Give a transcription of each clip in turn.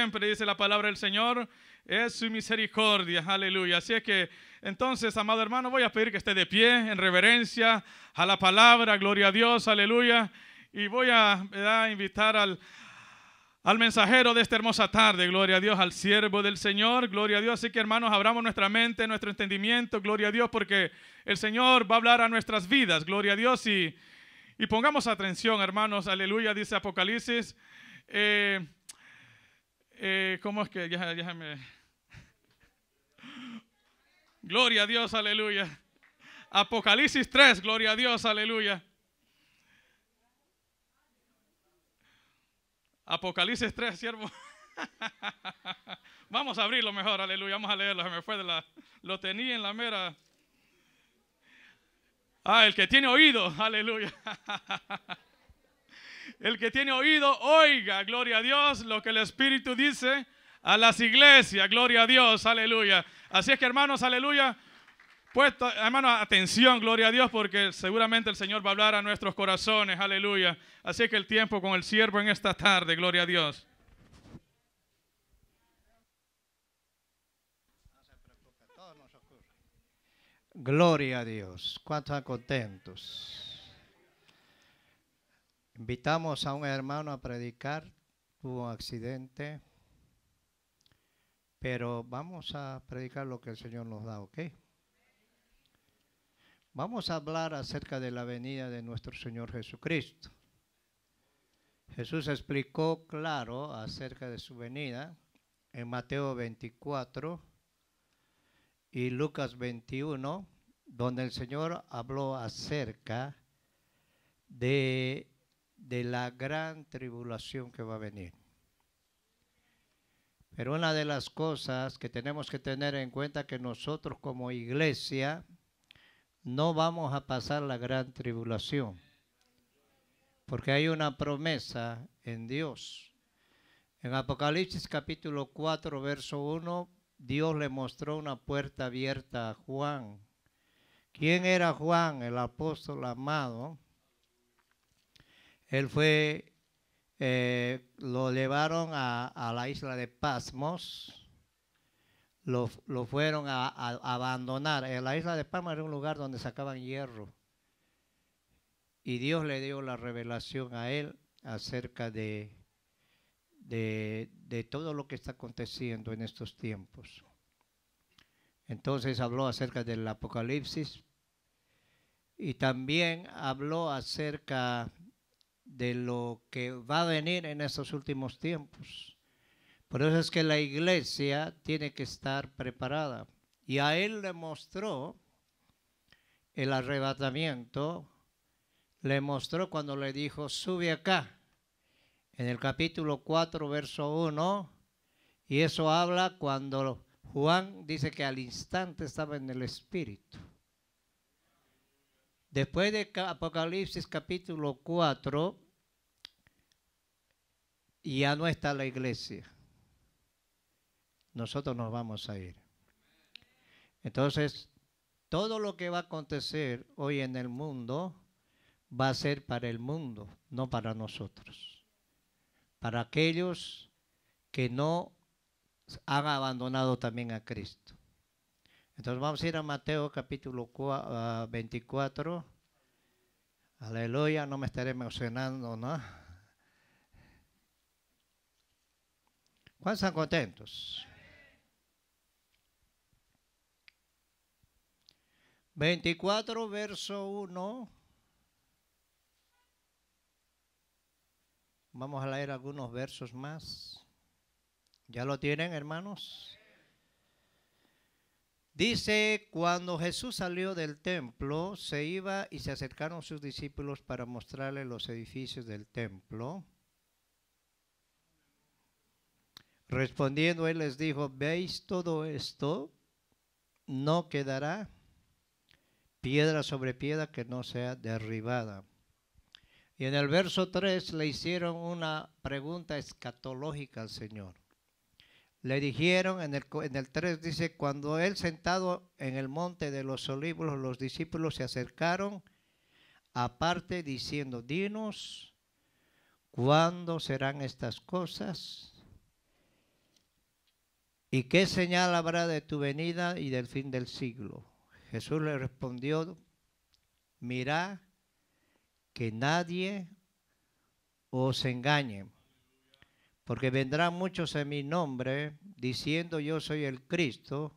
siempre, dice la palabra del Señor, es su misericordia. Aleluya. Así es que entonces, amado hermano, voy a pedir que esté de pie en reverencia a la palabra, gloria a Dios, aleluya. Y voy a, invitar al, al mensajero de esta hermosa tarde, gloria a Dios, al siervo del Señor, gloria a Dios. Así que hermanos, abramos nuestra mente, nuestro entendimiento, gloria a Dios, porque el Señor va a hablar a nuestras vidas, gloria a Dios. Y, y pongamos atención, hermanos, aleluya, dice Apocalipsis. Eh, eh, ¿cómo es que? Déjame, Gloria a Dios, aleluya. Apocalipsis 3, gloria a Dios, aleluya. Apocalipsis 3, siervo. Vamos a abrirlo mejor, aleluya. Vamos a leerlo. Se me fue de la. Lo tenía en la mera. Ah, el que tiene oído, aleluya. El que tiene oído, oiga, gloria a Dios, lo que el Espíritu dice a las iglesias, gloria a Dios, aleluya. Así es que hermanos, aleluya. Puesto, hermanos, atención, gloria a Dios, porque seguramente el Señor va a hablar a nuestros corazones, aleluya. Así es que el tiempo con el siervo en esta tarde, gloria a Dios. Gloria a Dios. ¿Cuántos contentos? Invitamos a un hermano a predicar, hubo un accidente, pero vamos a predicar lo que el Señor nos da, ¿ok? Vamos a hablar acerca de la venida de nuestro Señor Jesucristo. Jesús explicó claro acerca de su venida en Mateo 24 y Lucas 21, donde el Señor habló acerca de de la gran tribulación que va a venir. Pero una de las cosas que tenemos que tener en cuenta es que nosotros como iglesia no vamos a pasar la gran tribulación, porque hay una promesa en Dios. En Apocalipsis capítulo 4, verso 1, Dios le mostró una puerta abierta a Juan. ¿Quién era Juan, el apóstol amado? Él fue, eh, lo llevaron a, la isla de Pasmos, lo, fueron a, abandonar. En eh, la isla de Pasmos era un lugar donde sacaban hierro. Y Dios le dio la revelación a él acerca de, de, de todo lo que está aconteciendo en estos tiempos. Entonces habló acerca del Apocalipsis y también habló acerca de lo que va a venir en estos últimos tiempos. Por eso es que la iglesia tiene que estar preparada. Y a él le mostró el arrebatamiento, le mostró cuando le dijo, sube acá, en el capítulo 4, verso 1, y eso habla cuando Juan dice que al instante estaba en el Espíritu. Después de Apocalipsis capítulo 4, ya no está la iglesia. Nosotros nos vamos a ir. Entonces, todo lo que va a acontecer hoy en el mundo va a ser para el mundo, no para nosotros. Para aquellos que no han abandonado también a Cristo. Entonces vamos a ir a Mateo capítulo 24. Ah, Aleluya, no me estaré emocionando, ¿no? ¿Cuántos están contentos? 24, verso 1. Vamos a leer algunos versos más. ¿Ya lo tienen, hermanos? Dice, cuando Jesús salió del templo, se iba y se acercaron sus discípulos para mostrarle los edificios del templo. Respondiendo, él les dijo, ¿veis todo esto? No quedará piedra sobre piedra que no sea derribada. Y en el verso 3 le hicieron una pregunta escatológica al Señor le dijeron, en el, en el 3 dice, cuando él sentado en el monte de los olivos, los discípulos se acercaron aparte diciendo, dinos, ¿cuándo serán estas cosas? ¿Y qué señal habrá de tu venida y del fin del siglo? Jesús le respondió, mira que nadie os engañe porque vendrán muchos en mi nombre, diciendo yo soy el Cristo,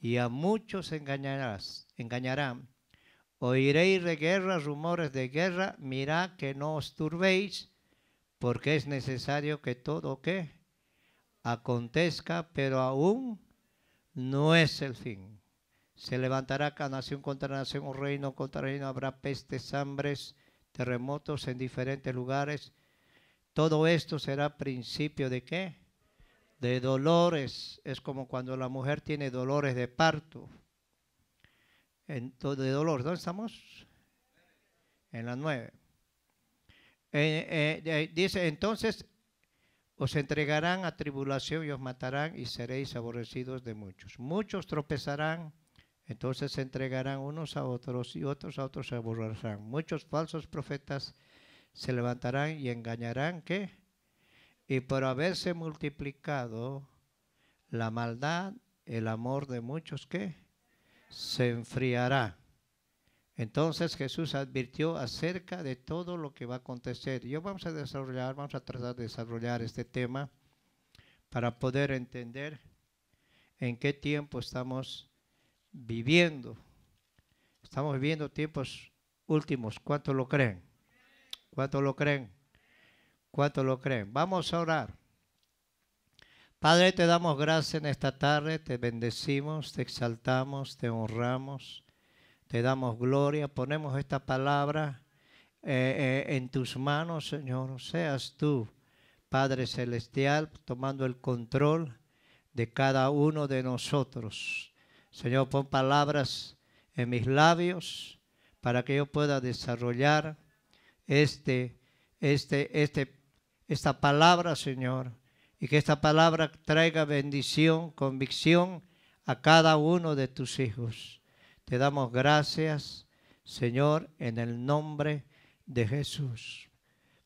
y a muchos engañarás, engañarán. Oiréis de guerra, rumores de guerra, mirad que no os turbéis, porque es necesario que todo que acontezca, pero aún no es el fin. Se levantará nación contra nación, un reino contra reino, habrá pestes, hambres, terremotos en diferentes lugares, todo esto será principio de qué? De dolores. Es como cuando la mujer tiene dolores de parto. Entonces, de dolor. ¿Dónde estamos? En las nueve. Eh, eh, eh, dice, entonces os entregarán a tribulación y os matarán y seréis aborrecidos de muchos. Muchos tropezarán, entonces se entregarán unos a otros y otros a otros se aborrecerán. Muchos falsos profetas se levantarán y engañarán, ¿qué? Y por haberse multiplicado la maldad, el amor de muchos, ¿qué? Se enfriará. Entonces Jesús advirtió acerca de todo lo que va a acontecer. Yo vamos a desarrollar, vamos a tratar de desarrollar este tema para poder entender en qué tiempo estamos viviendo. Estamos viviendo tiempos últimos, ¿Cuánto lo creen? ¿Cuánto lo creen? ¿Cuánto lo creen? Vamos a orar. Padre, te damos gracias en esta tarde, te bendecimos, te exaltamos, te honramos, te damos gloria, ponemos esta palabra eh, eh, en tus manos, Señor. Seas tú, Padre Celestial, tomando el control de cada uno de nosotros. Señor, pon palabras en mis labios para que yo pueda desarrollar este, este, este, esta palabra, Señor, y que esta palabra traiga bendición, convicción a cada uno de tus hijos. Te damos gracias, Señor, en el nombre de Jesús.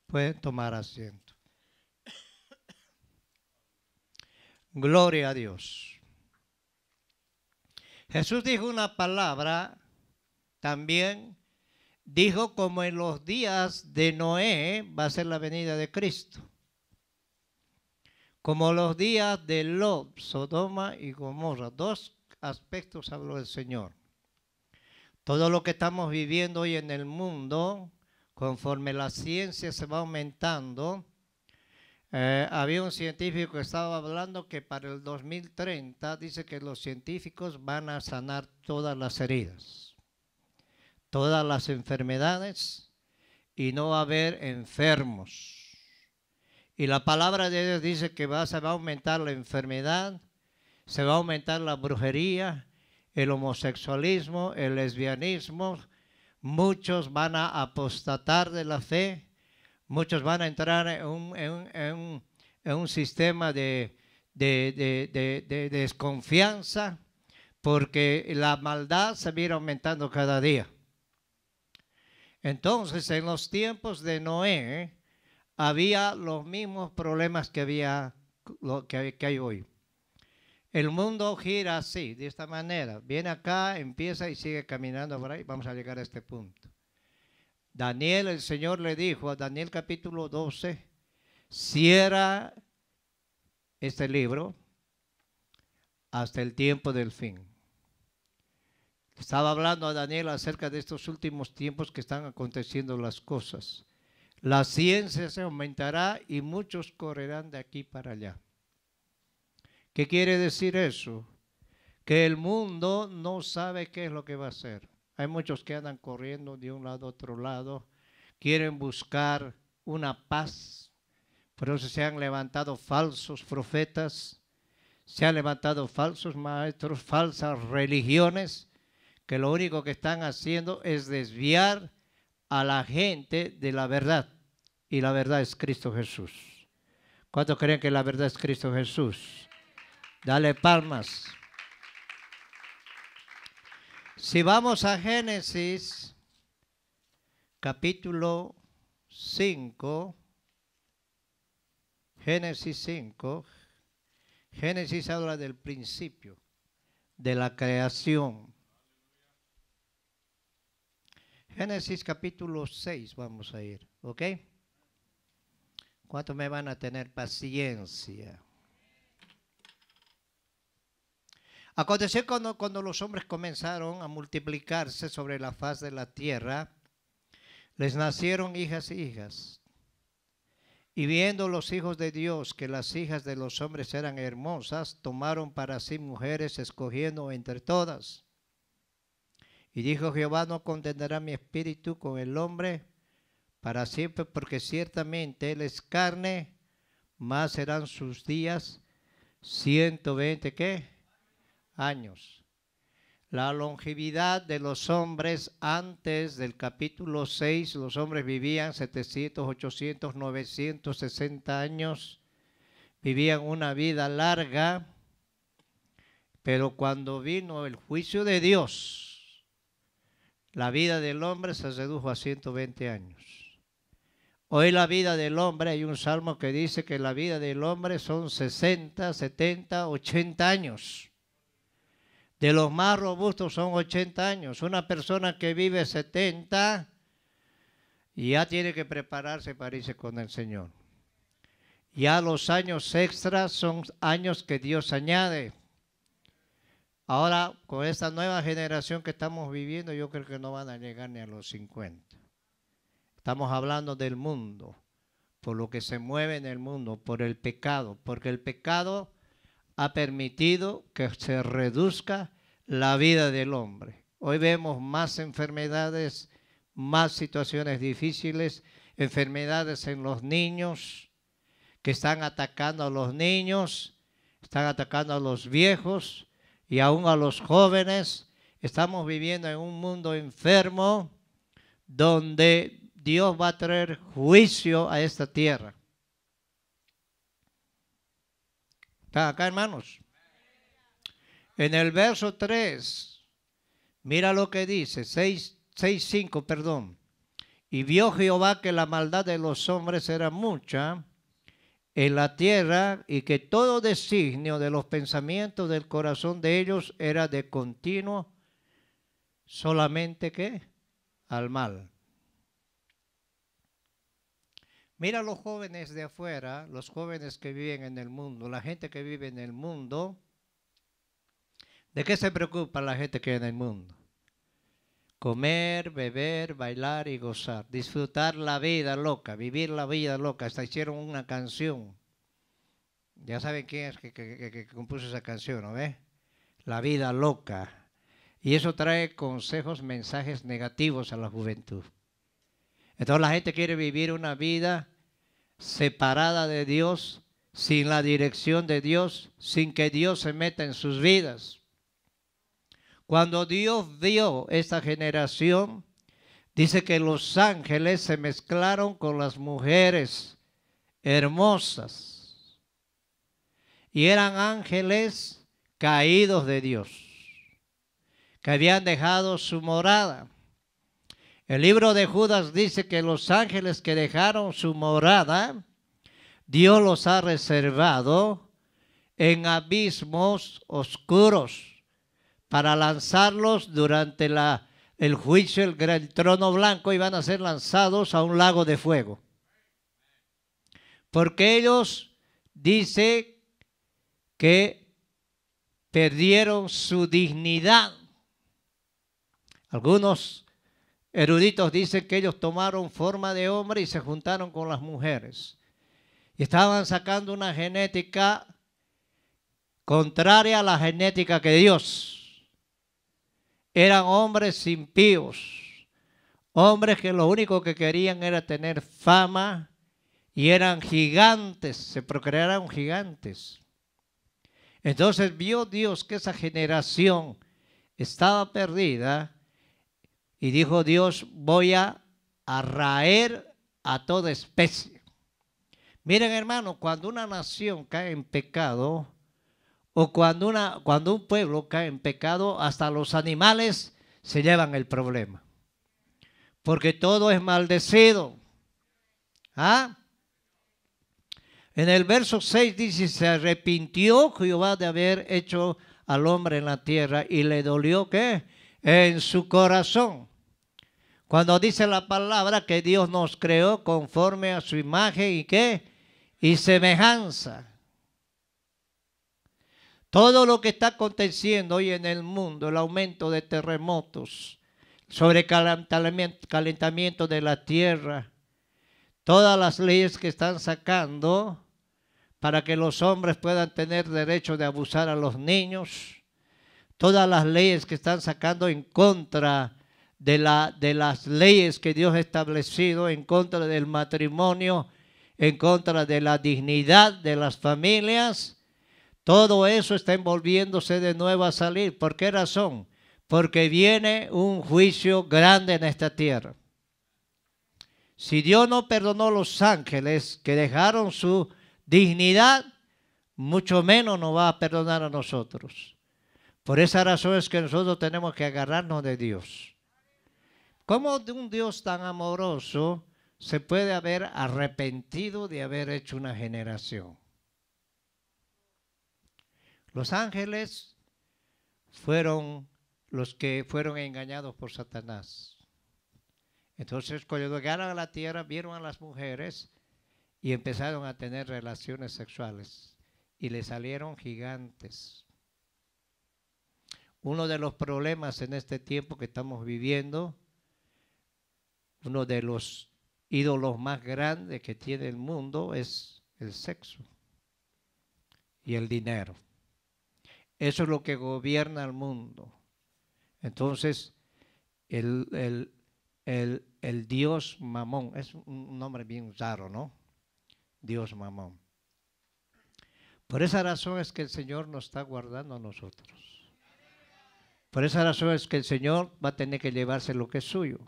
Pueden tomar asiento. Gloria a Dios. Jesús dijo una palabra también dijo como en los días de Noé va a ser la venida de Cristo. Como los días de Lob, Sodoma y Gomorra. Dos aspectos habló el Señor. Todo lo que estamos viviendo hoy en el mundo, conforme la ciencia se va aumentando, eh, había un científico que estaba hablando que para el 2030 dice que los científicos van a sanar todas las heridas todas las enfermedades y no va a haber enfermos. Y la palabra de Dios dice que va, se va a aumentar la enfermedad, se va a aumentar la brujería, el homosexualismo, el lesbianismo. Muchos van a apostatar de la fe, muchos van a entrar en un, sistema de, de desconfianza porque la maldad se viene aumentando cada día. Entonces, en los tiempos de Noé, había los mismos problemas que, había, que, hay hoy. El mundo gira así, de esta manera. Viene acá, empieza y sigue caminando por ahí. Vamos a llegar a este punto. Daniel, el Señor le dijo a Daniel capítulo 12, cierra este libro hasta el tiempo del fin. Estaba hablando a Daniel acerca de estos últimos tiempos que están aconteciendo las cosas. La ciencia se aumentará y muchos correrán de aquí para allá. ¿Qué quiere decir eso? Que el mundo no sabe qué es lo que va a hacer. Hay muchos que andan corriendo de un lado a otro lado, quieren buscar una paz. pero se han levantado falsos profetas, se han levantado falsos maestros, falsas religiones que lo único que están haciendo es desviar a la gente de la verdad. Y la verdad es Cristo Jesús. ¿Cuántos creen que la verdad es Cristo Jesús? Dale palmas. Si vamos a Génesis, capítulo 5, Génesis 5, Génesis habla del principio, de la creación. Génesis capítulo 6 vamos a ir, ¿ok? ¿Cuánto me van a tener paciencia? Aconteció cuando, cuando los hombres comenzaron a multiplicarse sobre la faz de la tierra, les nacieron hijas e hijas. Y viendo los hijos de Dios que las hijas de los hombres eran hermosas, tomaron para sí mujeres, escogiendo entre todas. Y dijo Jehová, no contenderá mi espíritu con el hombre para siempre, porque ciertamente él es carne, más serán sus días 120 qué? Años. La longevidad de los hombres antes del capítulo 6, los hombres vivían 700, 800, 960 años, vivían una vida larga, pero cuando vino el juicio de Dios, la vida del hombre se redujo a 120 años. Hoy la vida del hombre, hay un salmo que dice que la vida del hombre son 60, 70, 80 años. De los más robustos son 80 años. Una persona que vive 70 ya tiene que prepararse para irse con el Señor. Ya los años extras son años que Dios añade. Ahora, con esta nueva generación que estamos viviendo, yo creo que no van a llegar ni a los 50. Estamos hablando del mundo, por lo que se mueve en el mundo, por el pecado, porque el pecado ha permitido que se reduzca la vida del hombre. Hoy vemos más enfermedades, más situaciones difíciles, enfermedades en los niños, que están atacando a los niños, están atacando a los viejos, y aún a los jóvenes. Estamos viviendo en un mundo enfermo donde Dios va a traer juicio a esta tierra. ¿Están acá, hermanos? En el verso 3, mira lo que dice, 6, 5, perdón. Y vio Jehová que la maldad de los hombres era mucha en la tierra y que todo designio de los pensamientos del corazón de ellos era de continuo solamente que al mal. Mira los jóvenes de afuera, los jóvenes que viven en el mundo, la gente que vive en el mundo. ¿De qué se preocupa la gente que vive en el mundo? comer, beber, bailar y gozar, disfrutar la vida loca, vivir la vida loca. Hasta hicieron una canción. Ya saben quién es que, compuso esa canción, ¿no ve? La vida loca. Y eso trae consejos, mensajes negativos a la juventud. Entonces la gente quiere vivir una vida separada de Dios, sin la dirección de Dios, sin que Dios se meta en sus vidas. Cuando Dios vio esta generación, dice que los ángeles se mezclaron con las mujeres hermosas. Y eran ángeles caídos de Dios, que habían dejado su morada. El libro de Judas dice que los ángeles que dejaron su morada, Dios los ha reservado en abismos oscuros para lanzarlos durante la, el juicio, el, gran trono blanco, iban a ser lanzados a un lago de fuego. Porque ellos, dice, que perdieron su dignidad. Algunos eruditos dicen que ellos tomaron forma de hombre y se juntaron con las mujeres. Y estaban sacando una genética contraria a la genética que Dios eran hombres impíos, hombres que lo único que querían era tener fama y eran gigantes, se procrearon gigantes. Entonces vio Dios que esa generación estaba perdida y dijo Dios, voy a arraer a toda especie. Miren hermano, cuando una nación cae en pecado, o cuando, una, cuando un pueblo cae en pecado, hasta los animales se llevan el problema. Porque todo es maldecido. ¿Ah? En el verso 6 dice, se arrepintió Jehová de haber hecho al hombre en la tierra y le dolió qué? En su corazón. Cuando dice la palabra que Dios nos creó conforme a su imagen y qué? Y semejanza. Todo lo que está aconteciendo hoy en el mundo, el aumento de terremotos, sobrecalentamiento de la tierra, todas las leyes que están sacando para que los hombres puedan tener derecho de abusar a los niños, todas las leyes que están sacando en contra de, de las leyes que Dios ha establecido, en contra del matrimonio, en contra de la dignidad de las familias, todo eso está envolviéndose de nuevo a salir. ¿Por qué razón? Porque viene un juicio grande en esta tierra. Si Dios no perdonó a los ángeles que dejaron su dignidad, mucho menos nos va a perdonar a nosotros. Por esa razón es que nosotros tenemos que agarrarnos de Dios. ¿Cómo de un Dios tan amoroso se puede haber arrepentido de haber hecho una generación? Los ángeles fueron los que fueron engañados por Satanás. Entonces, cuando llegaron a la tierra, vieron a las mujeres y empezaron a tener relaciones sexuales y le salieron gigantes. Uno de los problemas en este tiempo que estamos viviendo, uno de los ídolos más grandes que tiene el mundo es el sexo y el dinero. Eso es lo que gobierna al mundo. Entonces, el, Dios Mamón, es un nombre bien raro, ¿no? Dios Mamón. Por esa razón es que el Señor nos está guardando a nosotros. Por esa razón es que el Señor va a tener que llevarse lo que es suyo.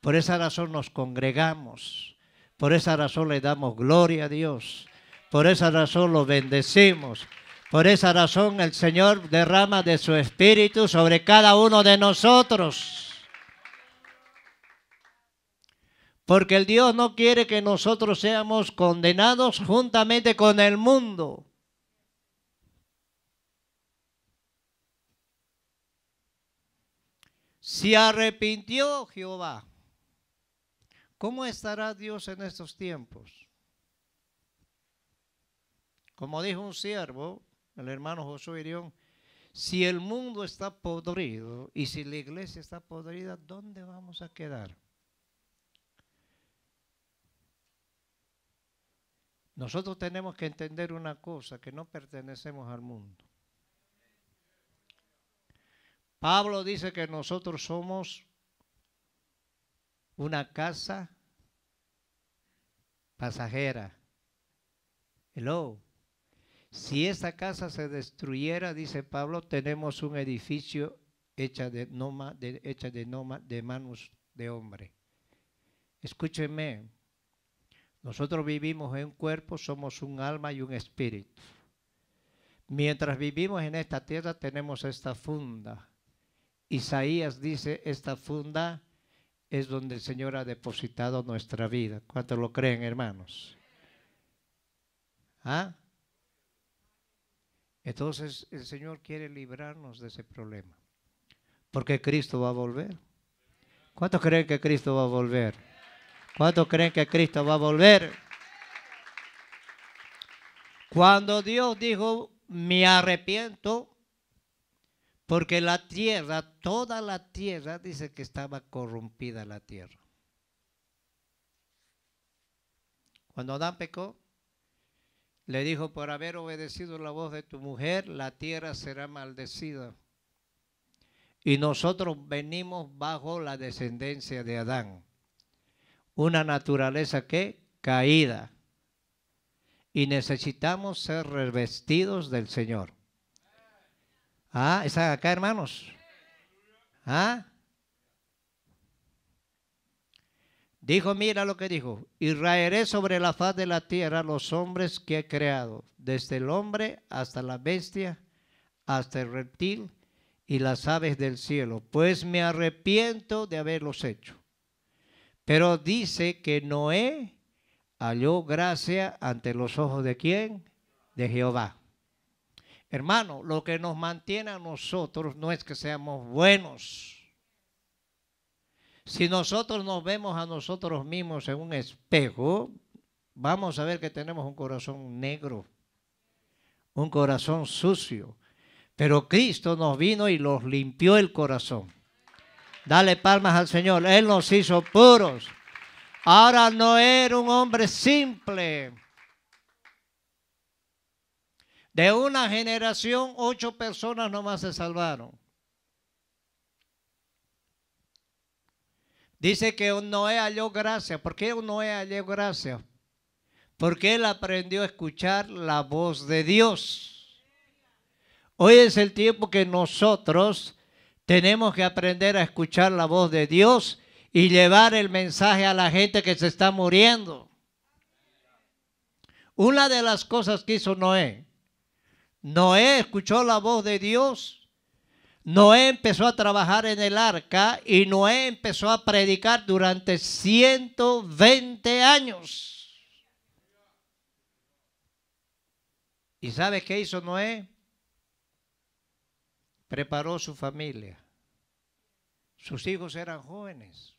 Por esa razón nos congregamos. Por esa razón le damos gloria a Dios. Por esa razón lo bendecimos. Por esa razón el Señor derrama de su espíritu sobre cada uno de nosotros. Porque el Dios no quiere que nosotros seamos condenados juntamente con el mundo. Si arrepintió Jehová. ¿Cómo estará Dios en estos tiempos? Como dijo un siervo, el hermano Josué Irión, si el mundo está podrido y si la iglesia está podrida, ¿dónde vamos a quedar? Nosotros tenemos que entender una cosa, que no pertenecemos al mundo. Pablo dice que nosotros somos una casa pasajera. Hello. Si esa casa se destruyera, dice Pablo, tenemos un edificio hecha de, noma, de, hecha de, manos de hombre. Escúchenme, nosotros vivimos en un cuerpo, somos un alma y un espíritu. Mientras vivimos en esta tierra tenemos esta funda. Isaías dice, esta funda es donde el Señor ha depositado nuestra vida. ¿Cuánto lo creen, hermanos? ¿Ah? Entonces el Señor quiere librarnos de ese problema. Porque Cristo va a volver. ¿Cuántos creen que Cristo va a volver? ¿Cuántos creen que Cristo va a volver? Cuando Dios dijo, me arrepiento, porque la tierra, toda la tierra, dice que estaba corrompida la tierra. Cuando Adán pecó, le dijo, por haber obedecido la voz de tu mujer, la tierra será maldecida. Y nosotros venimos bajo la descendencia de Adán. Una naturaleza que caída. Y necesitamos ser revestidos del Señor. Ah, ¿están acá, hermanos? ¿Ah? Dijo, mira lo que dijo, y raeré sobre la faz de la tierra los hombres que he creado, desde el hombre hasta la bestia, hasta el reptil y las aves del cielo, pues me arrepiento de haberlos hecho. Pero dice que Noé halló gracia ante los ojos de quién? De Jehová. Hermano, lo que nos mantiene a nosotros no es que seamos buenos si nosotros nos vemos a nosotros mismos en un espejo, vamos a ver que tenemos un corazón negro, un corazón sucio. Pero Cristo nos vino y los limpió el corazón. Dale palmas al Señor. Él nos hizo puros. Ahora no era un hombre simple. De una generación, ocho personas nomás se salvaron. Dice que Noé halló gracia. ¿Por qué Noé halló gracia? Porque él aprendió a escuchar la voz de Dios. Hoy es el tiempo que nosotros tenemos que aprender a escuchar la voz de Dios y llevar el mensaje a la gente que se está muriendo. Una de las cosas que hizo Noé, Noé escuchó la voz de Dios Noé empezó a trabajar en el arca y Noé empezó a predicar durante 120 años. ¿Y sabes qué hizo Noé? Preparó su familia. Sus hijos eran jóvenes,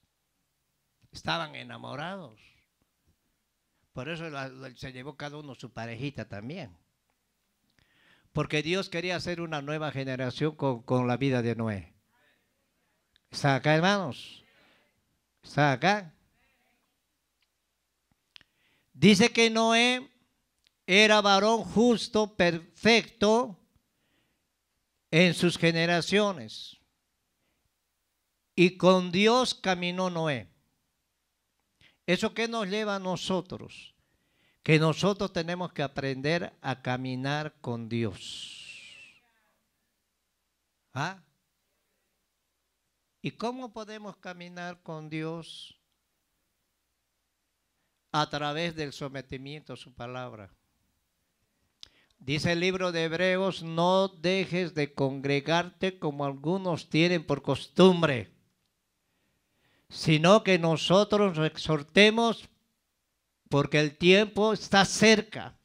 estaban enamorados. Por eso se llevó cada uno su parejita también porque Dios quería hacer una nueva generación con, la vida de Noé. ¿Está acá, hermanos? ¿Está acá? Dice que Noé era varón justo, perfecto en sus generaciones. Y con Dios caminó Noé. ¿Eso qué nos lleva a nosotros? que nosotros tenemos que aprender a caminar con Dios. ¿Ah? ¿Y cómo podemos caminar con Dios? A través del sometimiento a su palabra. Dice el libro de Hebreos, no dejes de congregarte como algunos tienen por costumbre, sino que nosotros exhortemos porque el tiempo está cerca.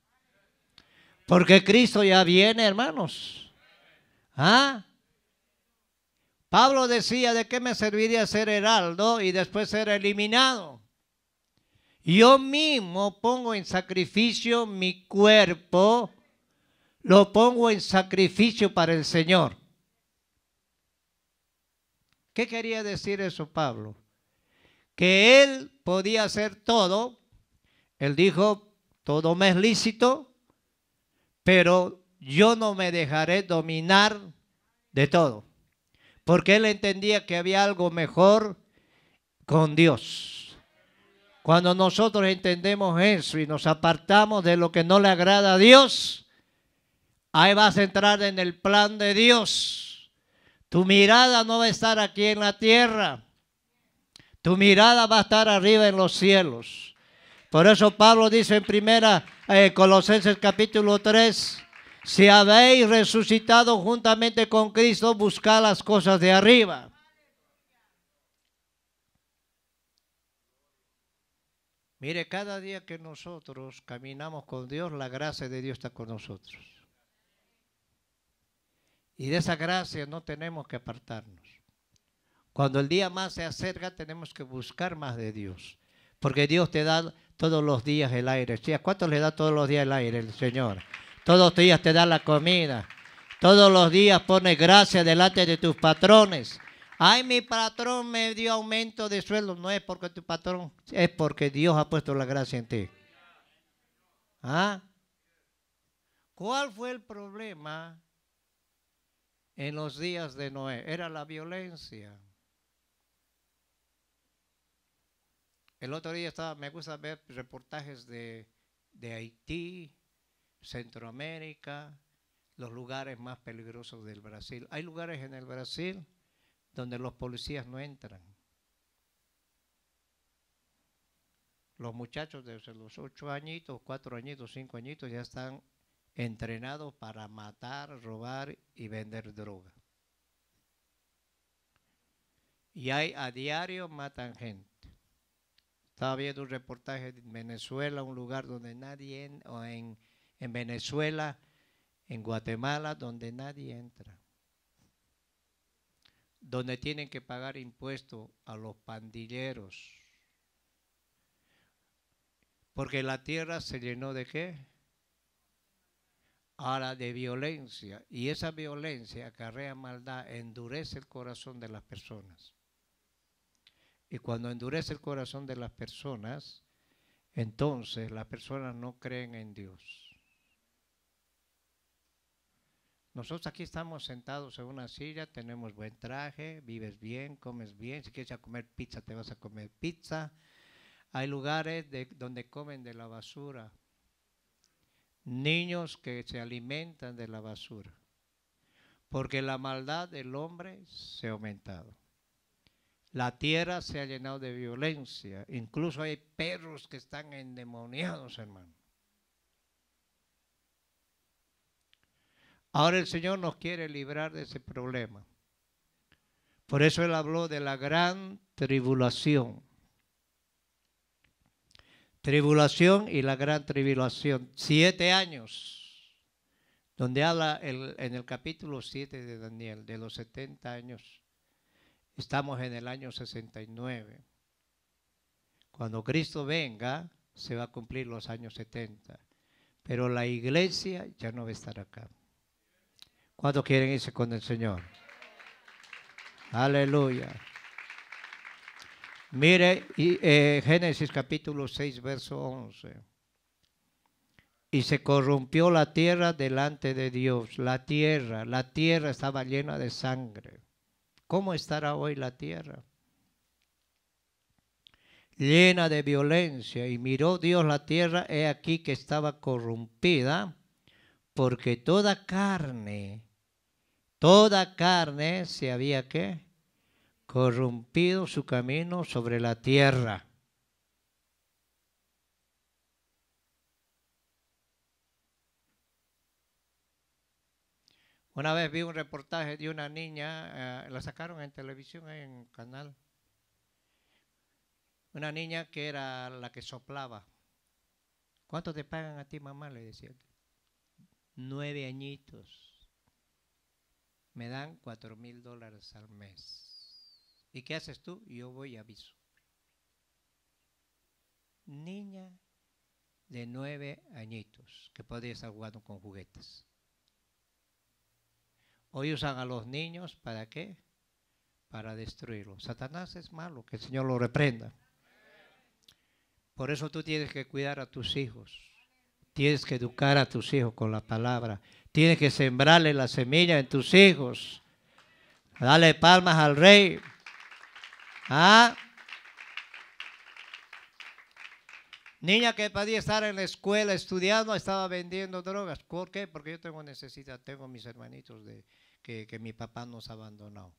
Porque Cristo ya viene, hermanos. ¿Ah? Pablo decía, ¿de qué me serviría ser heraldo y después ser eliminado? Yo mismo pongo en sacrificio mi cuerpo, lo pongo en sacrificio para el Señor. ¿Qué quería decir eso Pablo? Que él podía hacer todo, él dijo, todo me es lícito, pero yo no me dejaré dominar de todo. Porque él entendía que había algo mejor con Dios. Cuando nosotros entendemos eso y nos apartamos de lo que no le agrada a Dios, ahí vas a entrar en el plan de Dios. Tu mirada no va a estar aquí en la tierra. Tu mirada va a estar arriba en los cielos. Por eso Pablo dice en primera eh, Colosenses capítulo 3, si habéis resucitado juntamente con Cristo, buscad las cosas de arriba. Mire, cada día que nosotros caminamos con Dios, la gracia de Dios está con nosotros. Y de esa gracia no tenemos que apartarnos. Cuando el día más se acerca, tenemos que buscar más de Dios porque Dios te da todos los días el aire. ¿Cuánto le da todos los días el aire el Señor? Todos los días te da la comida. Todos los días pone gracia delante de tus patrones. Ay, mi patrón me dio aumento de sueldo. No es porque tu patrón, es porque Dios ha puesto la gracia en ti. ¿Ah? ¿Cuál fue el problema en los días de Noé? Era la violencia. El otro día estaba, me gusta ver reportajes de, Haití, Centroamérica, los lugares más peligrosos del Brasil. Hay lugares en el Brasil donde los policías no entran. Los muchachos desde los ocho añitos, cuatro añitos, cinco añitos ya están entrenados para matar, robar y vender droga. Y hay a diario matan gente. Estaba viendo un reportaje en Venezuela, un lugar donde nadie, en, o en, Venezuela, en Guatemala, donde nadie entra. Donde tienen que pagar impuestos a los pandilleros. Porque la tierra se llenó de qué? Ahora de violencia. Y esa violencia acarrea maldad, endurece el corazón de las personas. Y cuando endurece el corazón de las personas, entonces las personas no creen en Dios. Nosotros aquí estamos sentados en una silla, tenemos buen traje, vives bien, comes bien, si quieres comer pizza te vas a comer pizza. Hay lugares donde comen de la basura, niños que se alimentan de la basura, porque la maldad del hombre se ha aumentado. La tierra se ha llenado de violencia. Incluso hay perros que están endemoniados, hermano. Ahora el Señor nos quiere librar de ese problema. Por eso Él habló de la gran tribulación. Tribulación y la gran tribulación. Siete años. Donde habla en el capítulo 7 de Daniel, de los 70 años Estamos en el año 69. Cuando Cristo venga, se va a cumplir los años 70. Pero la iglesia ya no va a estar acá. Cuando quieren irse con el Señor? Aleluya. Mire eh, Génesis capítulo 6, verso 11. Y se corrompió la tierra delante de Dios. La tierra, la tierra estaba llena de sangre. ¿Cómo estará hoy la tierra? Llena de violencia, y miró Dios la tierra, he aquí que estaba corrompida, porque toda carne, toda carne se había qué, corrompido su camino sobre la tierra. Una vez vi un reportaje de una niña, eh, la sacaron en televisión en canal. Una niña que era la que soplaba. ¿Cuánto te pagan a ti, mamá? Le decía. Nueve añitos. Me dan cuatro mil dólares al mes. ¿Y qué haces tú? Yo voy y aviso. Niña de nueve añitos que podría estar jugando con juguetes. Hoy usan a los niños para qué? Para destruirlos. Satanás es malo, que el Señor lo reprenda. Por eso tú tienes que cuidar a tus hijos. Tienes que educar a tus hijos con la palabra. Tienes que sembrarle la semilla en tus hijos. Dale palmas al rey. ¿Ah? Niña que podía estar en la escuela estudiando, estaba vendiendo drogas. ¿Por qué? Porque yo tengo necesidad, tengo mis hermanitos de, que, mi papá nos ha abandonado.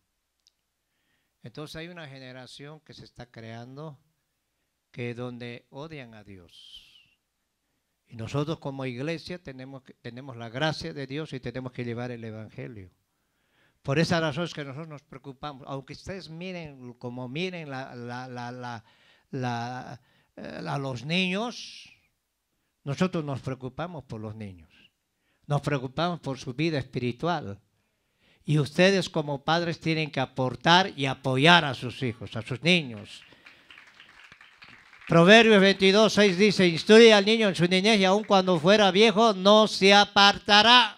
Entonces hay una generación que se está creando que donde odian a Dios. Y nosotros como iglesia tenemos, tenemos la gracia de Dios y tenemos que llevar el Evangelio. Por esa razón es que nosotros nos preocupamos. Aunque ustedes miren como miren la eh, a los niños, nosotros nos preocupamos por los niños, nos preocupamos por su vida espiritual. Y ustedes como padres tienen que aportar y apoyar a sus hijos, a sus niños. Proverbios 22, 6 dice, instruye al niño en su niñez y aun cuando fuera viejo no se apartará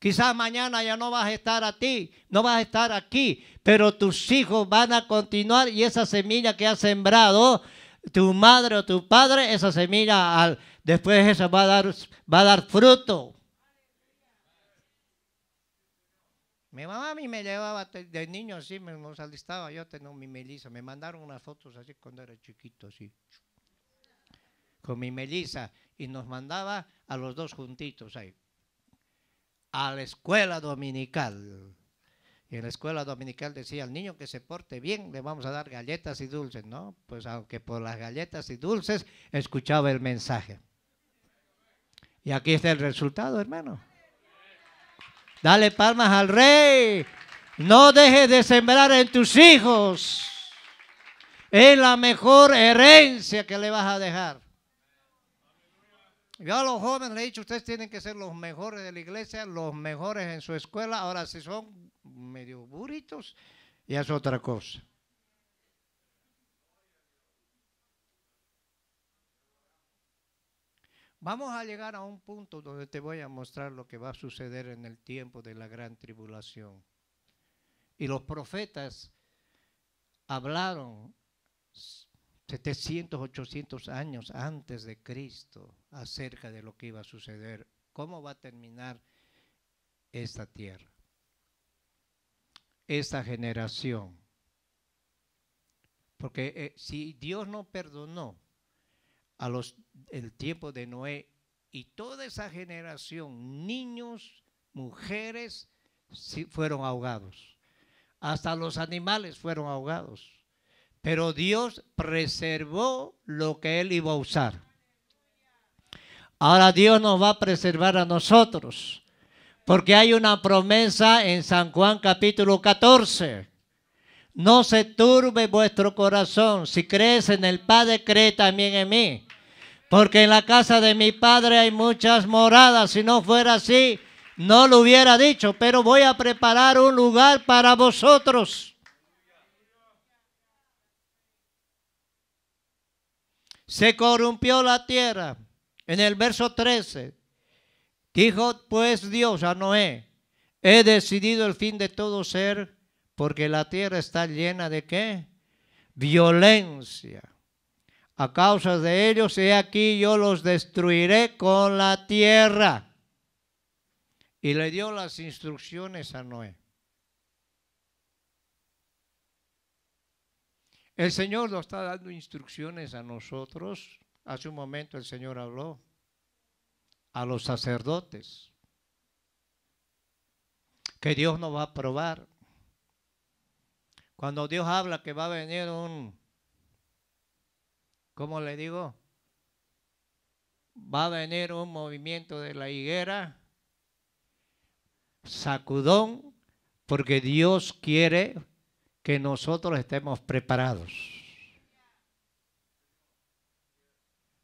Quizás mañana ya no vas a estar a ti, no vas a estar aquí, pero tus hijos van a continuar y esa semilla que has sembrado, tu madre o tu padre, esa semilla después esa va a dar, va a dar fruto. Mi mamá a mí me llevaba de niño así, me nos alistaba, yo tengo mi melisa, me mandaron unas fotos así cuando era chiquito, así, con mi melisa, y nos mandaba a los dos juntitos ahí a la escuela dominical. Y en la escuela dominical decía, al niño que se porte bien le vamos a dar galletas y dulces, ¿no? Pues aunque por las galletas y dulces escuchaba el mensaje. Y aquí está el resultado, hermano. Dale palmas al rey. No dejes de sembrar en tus hijos. Es la mejor herencia que le vas a dejar. Yo a los jóvenes le he dicho, ustedes tienen que ser los mejores de la iglesia, los mejores en su escuela. Ahora, si son medio burritos, ya es otra cosa. Vamos a llegar a un punto donde te voy a mostrar lo que va a suceder en el tiempo de la gran tribulación. Y los profetas hablaron 700, 800 años antes de Cristo acerca de lo que iba a suceder, cómo va a terminar esta tierra, esta generación. Porque eh, si Dios no perdonó a los el tiempo de Noé y toda esa generación, niños, mujeres, fueron ahogados. Hasta los animales fueron ahogados. Pero Dios preservó lo que él iba a usar. Ahora Dios nos va a preservar a nosotros. Porque hay una promesa en San Juan capítulo 14. No se turbe vuestro corazón. Si crees en el Padre, cree también en mí. Porque en la casa de mi Padre hay muchas moradas. Si no fuera así, no lo hubiera dicho. Pero voy a preparar un lugar para vosotros. se corrompió la tierra. En el verso 13, dijo pues Dios a Noé, he decidido el fin de todo ser, porque la tierra está llena de qué? Violencia. A causa de ellos, he aquí yo los destruiré con la tierra. Y le dio las instrucciones a Noé. El Señor nos está dando instrucciones a nosotros. Hace un momento el Señor habló a los sacerdotes que Dios nos va a probar. Cuando Dios habla que va a venir un, ¿cómo le digo? Va a venir un movimiento de la higuera, sacudón, porque Dios quiere que nosotros estemos preparados.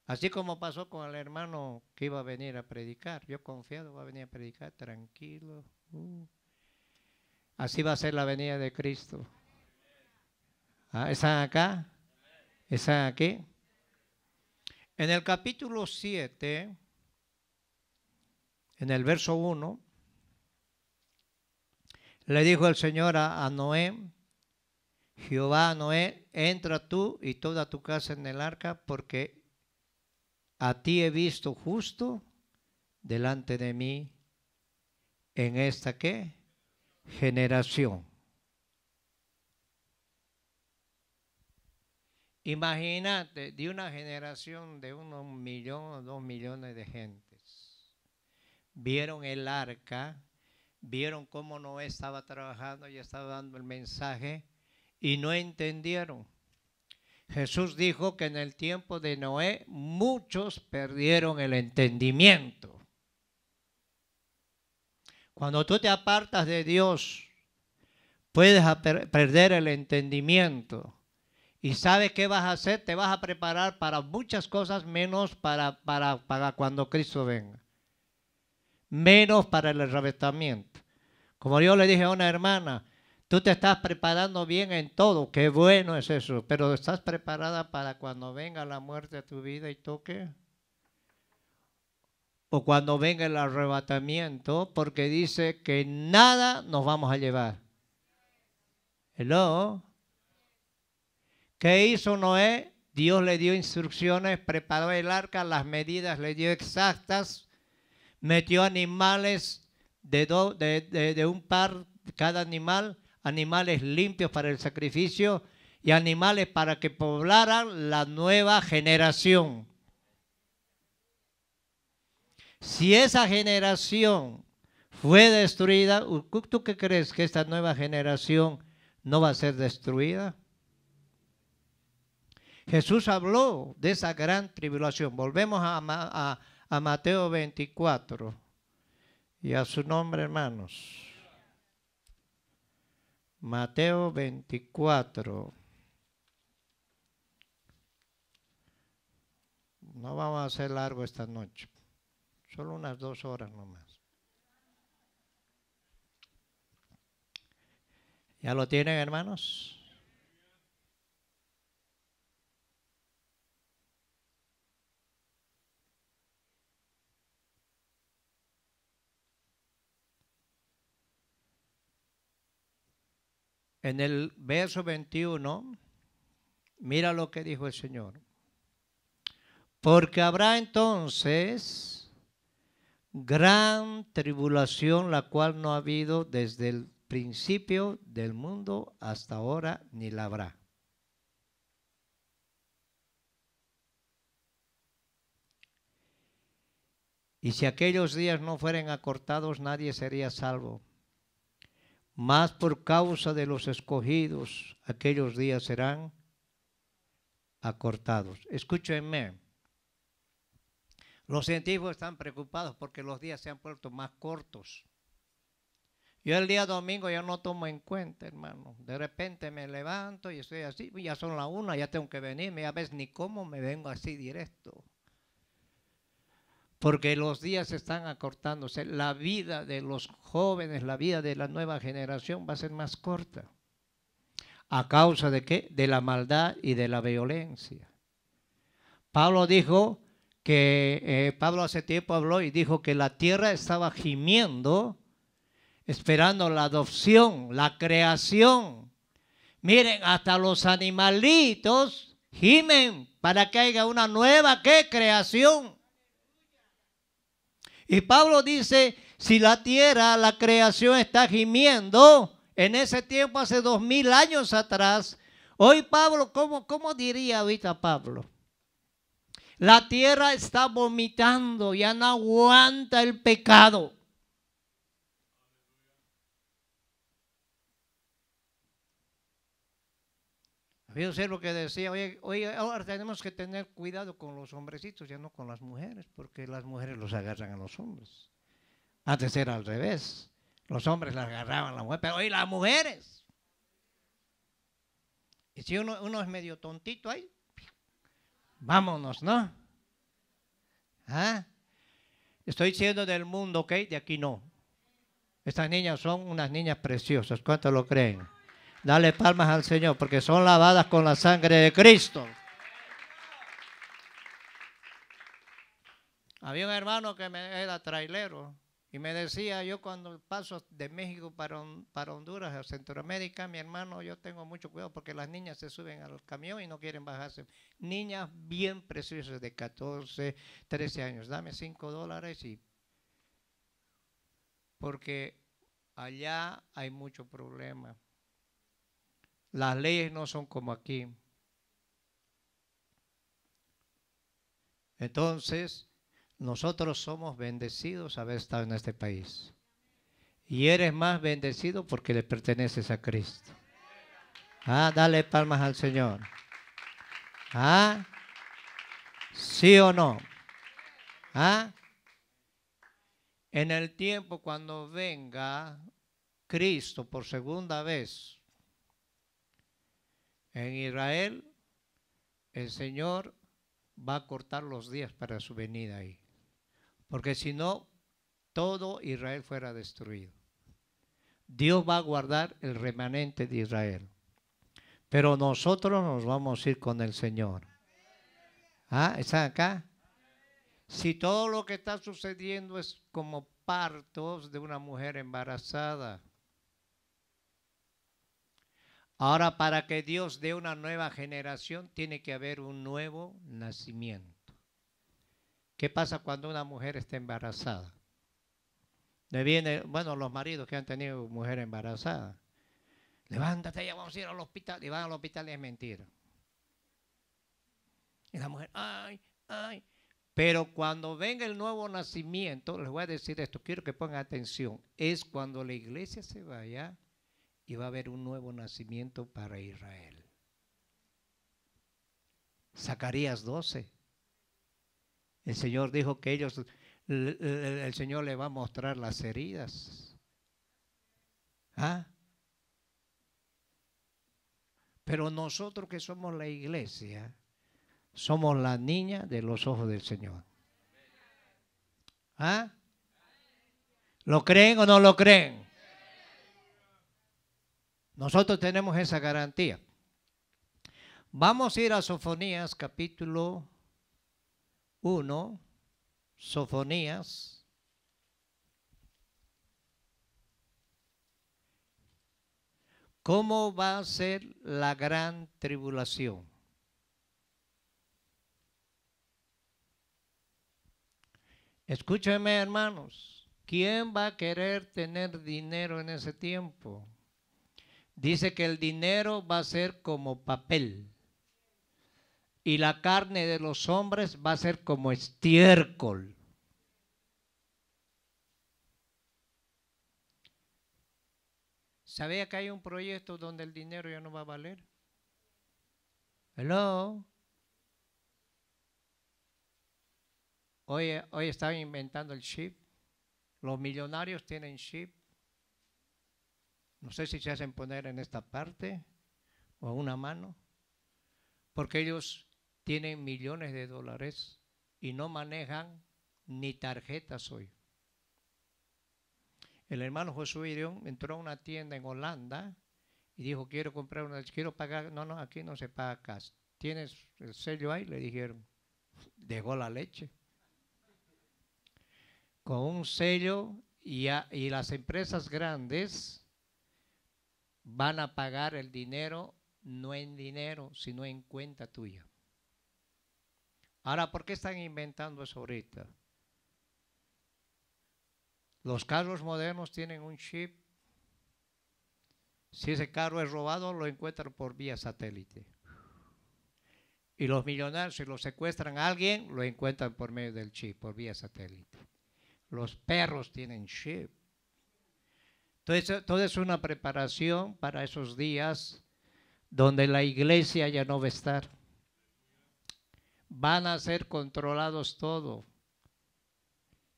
Así como pasó con el hermano que iba a venir a predicar. Yo confiado, va a venir a predicar tranquilo. Uh. Así va a ser la venida de Cristo. ¿Ah, acá? ¿Están aquí? En el capítulo 7, en el verso 1, le dijo el Señor a Noé, Jehová Noé, entra tú y toda tu casa en el arca, porque a ti he visto justo delante de mí en esta qué? Generación. Imagínate, de una generación de unos millones, o dos millones de gentes, vieron el arca, vieron cómo Noé estaba trabajando y estaba dando el mensaje y no entendieron. Jesús dijo que en el tiempo de Noé muchos perdieron el entendimiento. Cuando tú te apartas de Dios, puedes perder el entendimiento. ¿Y sabes qué vas a hacer? Te vas a preparar para muchas cosas menos para, para, para cuando Cristo venga. Menos para el arrebatamiento. Como yo le dije a una hermana, Tú te estás preparando bien en todo, qué bueno es eso, pero ¿estás preparada para cuando venga la muerte a tu vida y toque? O cuando venga el arrebatamiento, porque dice que nada nos vamos a llevar. Hello. ¿Qué hizo Noé? Dios le dio instrucciones, preparó el arca, las medidas le dio exactas, metió animales de, de, de un par cada animal animales limpios para el sacrificio y animales para que poblaran la nueva generación. Si esa generación fue destruida, ¿tú qué crees que esta nueva generación no va a ser destruida? Jesús habló de esa gran tribulación. Volvemos a, Mateo 24 y a su nombre, hermanos. Mateo 24. No vamos a hacer largo esta noche, solo unas dos horas nomás. ¿Ya lo tienen, hermanos? En el verso 21, mira lo que dijo el Señor. Porque habrá entonces gran tribulación, la cual no ha habido desde el principio del mundo hasta ahora, ni la habrá. Y si aquellos días no fueran acortados, nadie sería salvo. Más por causa de los escogidos, aquellos días serán acortados. Escúchenme. Los científicos están preocupados porque los días se han puesto más cortos. Yo el día domingo yo no tomo en cuenta, hermano. De repente me levanto y estoy así, ya son las una, ya tengo que venirme, Ya ves ni cómo me vengo así directo porque los días están acortándose. La vida de los jóvenes, la vida de la nueva generación va a ser más corta. ¿A causa de qué? De la maldad y de la violencia. Pablo dijo que, eh, Pablo hace tiempo habló y dijo que la tierra estaba gimiendo, esperando la adopción, la creación. Miren, hasta los animalitos gimen para que haya una nueva ¿qué? creación. Y Pablo dice, si la tierra, la creación está gimiendo, en ese tiempo, hace dos mil años atrás, hoy Pablo, ¿cómo, cómo diría ahorita Pablo? La tierra está vomitando, ya no aguanta el pecado. Pues sé lo que decía, oye, oye, ahora tenemos que tener cuidado con los hombrecitos, ya no con las mujeres, porque las mujeres los agarran a los hombres. Antes era al revés. Los hombres las agarraban a las mujeres, pero hoy las mujeres. Y si uno, es medio tontito ahí, vámonos, ¿no? ¿Ah? Estoy siendo del mundo, ¿ok? De aquí no. Estas niñas son unas niñas preciosas, ¿cuántos lo creen? Dale palmas al Señor, porque son lavadas con la sangre de Cristo. Había un hermano que era trailero y me decía, yo cuando paso de México para, para Honduras, a Centroamérica, mi hermano, yo tengo mucho cuidado porque las niñas se suben al camión y no quieren bajarse. Niñas bien preciosas de 14, 13 años, dame 5 dólares y... Porque allá hay mucho problema. Las leyes no son como aquí. Entonces, nosotros somos bendecidos haber estado en este país. Y eres más bendecido porque le perteneces a Cristo. Ah, dale palmas al Señor. Ah, sí o no. Ah, en el tiempo cuando venga Cristo por segunda vez, en Israel, el Señor va a cortar los días para su venida ahí. Porque si no, todo Israel fuera destruido. Dios va a guardar el remanente de Israel. Pero nosotros nos vamos a ir con el Señor. ¿Ah? ¿Están acá? Si todo lo que está sucediendo es como partos de una mujer embarazada, Ahora, para que Dios dé una nueva generación, tiene que haber un nuevo nacimiento. ¿Qué pasa cuando una mujer está embarazada? Le viene, bueno, los maridos que han tenido mujer embarazada. Levántate, ya vamos a ir al hospital. Y van al hospital y es mentira. Y la mujer, ay, ay. Pero cuando venga el nuevo nacimiento, les voy a decir esto, quiero que pongan atención, es cuando la iglesia se vaya y va a haber un nuevo nacimiento para Israel. Zacarías 12. El Señor dijo que ellos, el, Señor le va a mostrar las heridas. ¿Ah? Pero nosotros que somos la iglesia, somos la niña de los ojos del Señor. ¿Ah? ¿Lo creen o no lo creen? Nosotros tenemos esa garantía. Vamos a ir a Sofonías capítulo 1, Sofonías. ¿Cómo va a ser la gran tribulación? Escúcheme hermanos, ¿quién va a querer tener dinero en ese tiempo? Dice que el dinero va a ser como papel y la carne de los hombres va a ser como estiércol. ¿Sabía que hay un proyecto donde el dinero ya no va a valer? Hello. Hoy, hoy están inventando el chip. Los millonarios tienen chip. No sé si se hacen poner en esta parte o a una mano, porque ellos tienen millones de dólares y no manejan ni tarjetas hoy. El hermano Josué Irión entró a una tienda en Holanda y dijo, quiero comprar una, quiero pagar, no, no, aquí no se paga cash. ¿Tienes el sello ahí? Le dijeron, dejó la leche. Con un sello y, y las empresas grandes van a pagar el dinero no en dinero, sino en cuenta tuya. Ahora, ¿por qué están inventando eso ahorita? Los carros modernos tienen un chip. Si ese carro es robado, lo encuentran por vía satélite. Y los millonarios, si lo secuestran a alguien, lo encuentran por medio del chip, por vía satélite. Los perros tienen chip. Eh, todo es una preparación para esos días donde la iglesia ya no va a estar. Van a ser controlados todo.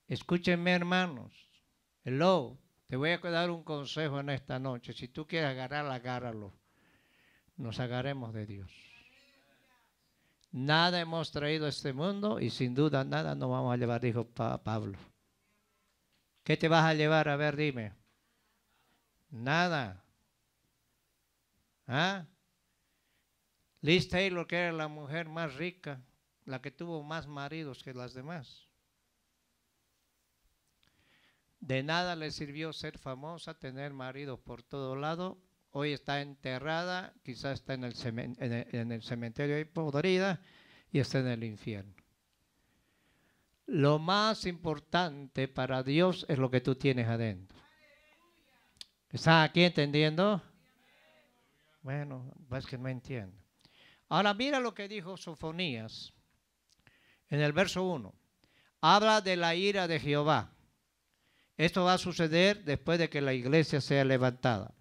Escúchenme, hermanos. Hello, te voy a dar un consejo en esta noche. Si tú quieres agarrar, agárralo. Nos agarremos de Dios. Nada hemos traído a este mundo y sin duda nada nos vamos a llevar, dijo Pablo. ¿Qué te vas a llevar? A ver, dime. Nada. ¿Ah? Liz Taylor, que era la mujer más rica, la que tuvo más maridos que las demás. De nada le sirvió ser famosa, tener maridos por todo lado. Hoy está enterrada, quizás está en el, en el cementerio ahí podrida y está en el infierno. Lo más importante para Dios es lo que tú tienes adentro. ¿Están aquí entendiendo? Bueno, pues que no entiendo. Ahora mira lo que dijo Sofonías en el verso 1. Habla de la ira de Jehová. Esto va a suceder después de que la iglesia sea levantada.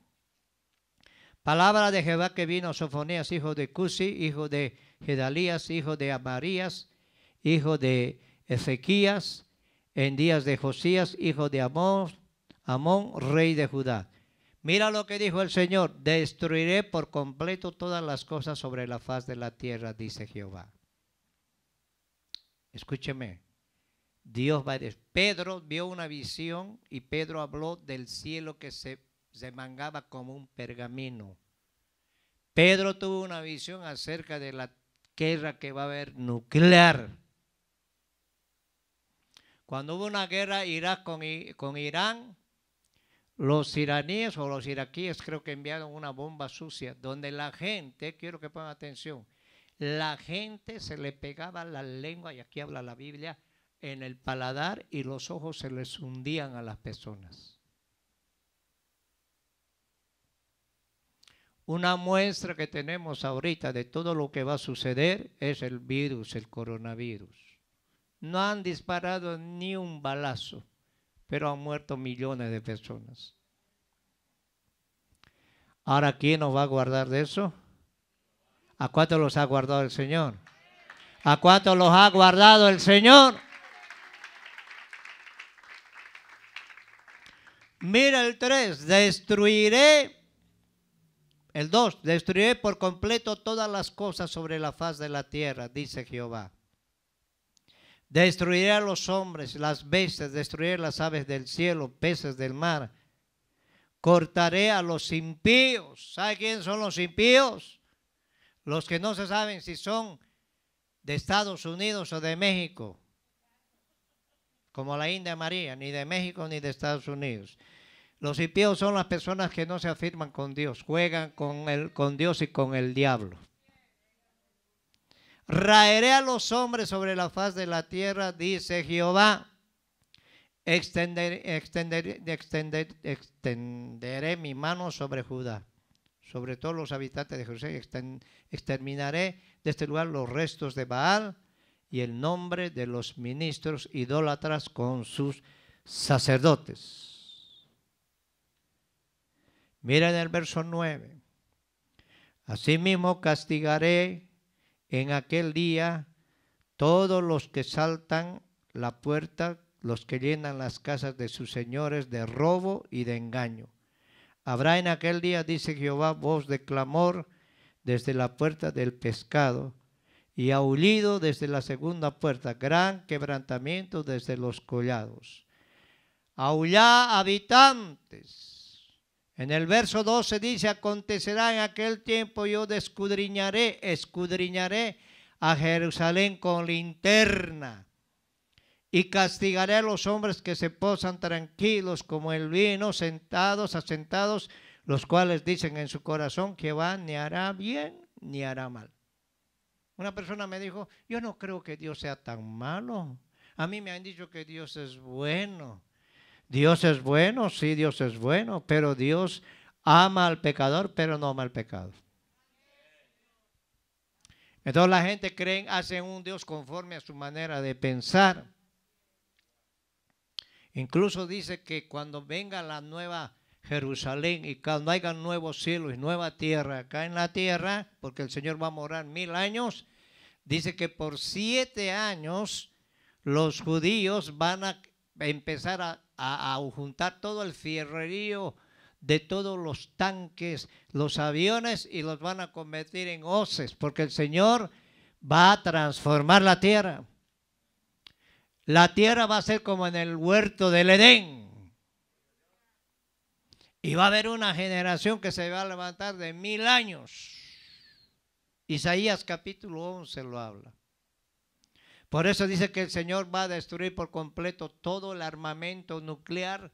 Palabra de Jehová que vino Sofonías, hijo de Cusi, hijo de Gedalías, hijo de Amarías, hijo de Ezequías, en días de Josías, hijo de Amón, Amón, rey de Judá. Mira lo que dijo el Señor, destruiré por completo todas las cosas sobre la faz de la tierra, dice Jehová. Escúcheme, Dios va a decir, Pedro vio una visión y Pedro habló del cielo que se, mangaba como un pergamino. Pedro tuvo una visión acerca de la guerra que va a haber nuclear. Cuando hubo una guerra con Irán, los iraníes o los iraquíes creo que enviaron una bomba sucia donde la gente, quiero que pongan atención, la gente se le pegaba la lengua, y aquí habla la Biblia, en el paladar y los ojos se les hundían a las personas. Una muestra que tenemos ahorita de todo lo que va a suceder es el virus, el coronavirus. No han disparado ni un balazo pero han muerto millones de personas. Ahora, ¿quién nos va a guardar de eso? ¿A cuántos los ha guardado el Señor? ¿A cuántos los ha guardado el Señor? Mira el 3, destruiré. El 2, destruiré por completo todas las cosas sobre la faz de la tierra, dice Jehová. Destruiré a los hombres, las bestias, destruiré las aves del cielo, peces del mar. Cortaré a los impíos. ¿Sabe quiénes son los impíos? Los que no se saben si son de Estados Unidos o de México. Como la India María, ni de México ni de Estados Unidos. Los impíos son las personas que no se afirman con Dios, juegan con, el, con Dios y con el diablo raeré a los hombres sobre la faz de la tierra, dice Jehová. extenderé mi mano sobre Judá, sobre todos los habitantes de Jerusalén. exterminaré de este lugar los restos de Baal y el nombre de los ministros idólatras con sus sacerdotes. Miren el verso 9. Asimismo castigaré en aquel día, todos los que saltan la puerta, los que llenan las casas de sus señores de robo y de engaño. Habrá en aquel día, dice Jehová, voz de clamor desde la puerta del pescado y aullido desde la segunda puerta, gran quebrantamiento desde los collados. Aullá habitantes en el verso 12 dice, acontecerá en aquel tiempo yo descudriñaré, escudriñaré a Jerusalén con linterna y castigaré a los hombres que se posan tranquilos como el vino, sentados, asentados, los cuales dicen en su corazón que va ni hará bien ni hará mal. Una persona me dijo, yo no creo que Dios sea tan malo. A mí me han dicho que Dios es bueno. Dios es bueno, sí, Dios es bueno, pero Dios ama al pecador, pero no ama al pecado. Entonces la gente cree, hace un Dios conforme a su manera de pensar. Incluso dice que cuando venga la nueva Jerusalén y cuando haya nuevos cielos y nueva tierra acá en la tierra, porque el Señor va a morar mil años, dice que por siete años los judíos van a empezar a a, juntar todo el fierrerío de todos los tanques, los aviones y los van a convertir en hoces, porque el Señor va a transformar la tierra. La tierra va a ser como en el huerto del Edén. Y va a haber una generación que se va a levantar de mil años. Isaías capítulo 11 lo habla. Por eso dice que el Señor va a destruir por completo todo el armamento nuclear,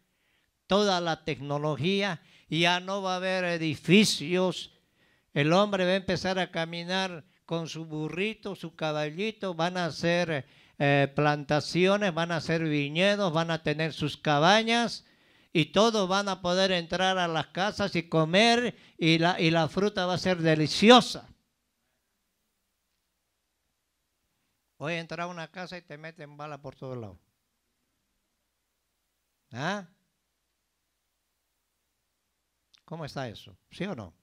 toda la tecnología, y ya no va a haber edificios. El hombre va a empezar a caminar con su burrito, su caballito, van a hacer eh, plantaciones, van a hacer viñedos, van a tener sus cabañas y todos van a poder entrar a las casas y comer y la fruta va a ser deliciosa. Hoy entra a una casa y te meten bala por todos lados. ¿Ah? ¿Cómo está eso? ¿Sí o no?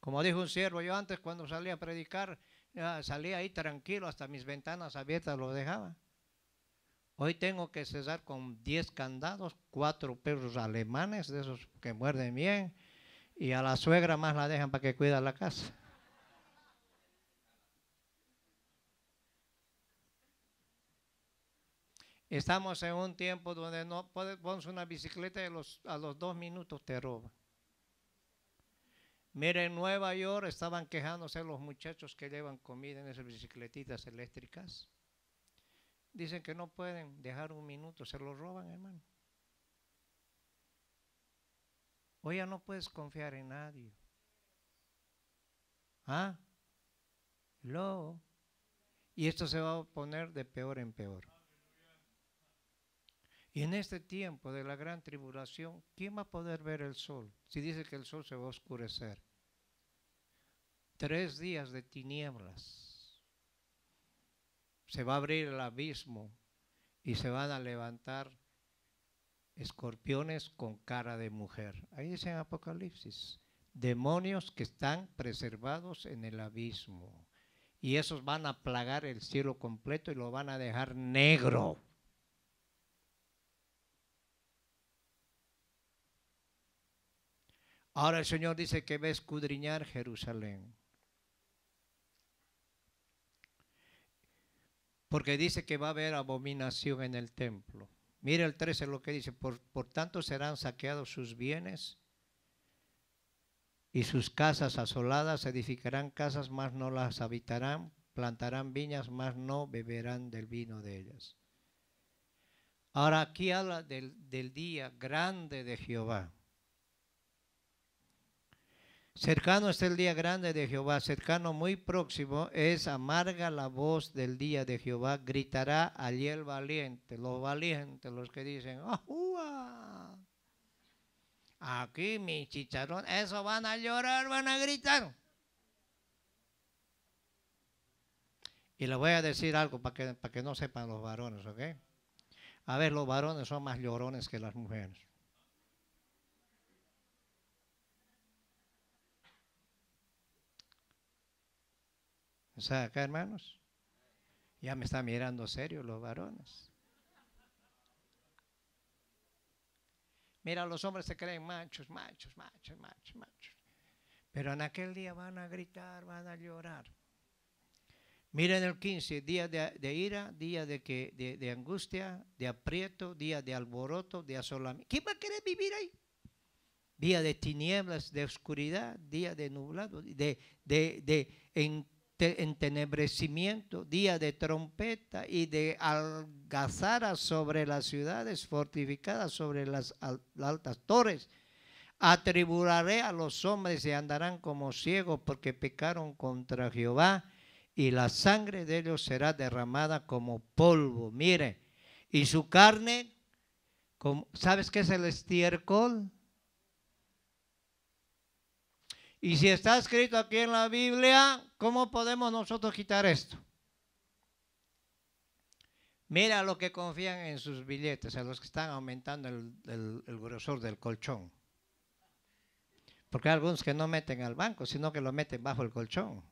Como dijo un siervo, yo antes cuando salía a predicar, salía ahí tranquilo, hasta mis ventanas abiertas lo dejaba. Hoy tengo que cesar con 10 candados, cuatro perros alemanes, de esos que muerden bien, y a la suegra más la dejan para que cuida la casa. Estamos en un tiempo donde no puedes pones una bicicleta y a los dos minutos te roban. Mira, en Nueva York estaban quejándose los muchachos que llevan comida en esas bicicletitas eléctricas. Dicen que no pueden dejar un minuto, se lo roban, hermano. Hoy ya no puedes confiar en nadie. ¿Ah? Lo. Y esto se va a poner de peor en peor. Y en este tiempo de la gran tribulación, ¿quién va a poder ver el sol? Si dice que el sol se va a oscurecer. Tres días de tinieblas. Se va a abrir el abismo y se van a levantar escorpiones con cara de mujer. Ahí dice en Apocalipsis, demonios que están preservados en el abismo. Y esos van a plagar el cielo completo y lo van a dejar negro. Ahora el Señor dice que va a escudriñar Jerusalén. Porque dice que va a haber abominación en el templo. Mira el 13 lo que dice, por, tanto serán saqueados sus bienes y sus casas asoladas, edificarán casas, mas no las habitarán, plantarán viñas, mas no beberán del vino de ellas. Ahora aquí habla del día grande de Jehová. Cercano está el día grande de Jehová, cercano muy próximo es amarga la voz del día de Jehová, gritará allí el valiente, los valientes, los que dicen, ¡Ajúa! Aquí mi chicharrón, eso van a llorar, van a gritar. Y les voy a decir algo para que, para que no sepan los varones, ¿ok? A ver, los varones son más llorones que las mujeres. sea, acá, hermanos? Ya me están mirando serio los varones. Mira, los hombres se creen machos, machos, machos, machos, machos. Pero en aquel día van a gritar, van a llorar. Miren el 15, día de, ira, día de, que, de, angustia, de aprieto, día de alboroto, de asolamiento. ¿Quién va a querer vivir ahí? Día de tinieblas, de oscuridad, día de nublado, de, de, entenebrecimiento, día de trompeta y de algazara sobre las ciudades fortificadas, sobre las, altas torres. Atribularé a los hombres y andarán como ciegos porque pecaron contra Jehová y la sangre de ellos será derramada como polvo. Mire, y su carne, como, ¿sabes qué es el estiércol? Y si está escrito aquí en la Biblia, ¿cómo podemos nosotros quitar esto? Mira lo que confían en sus billetes, a los que están aumentando el, grosor del colchón. Porque hay algunos que no meten al banco, sino que lo meten bajo el colchón.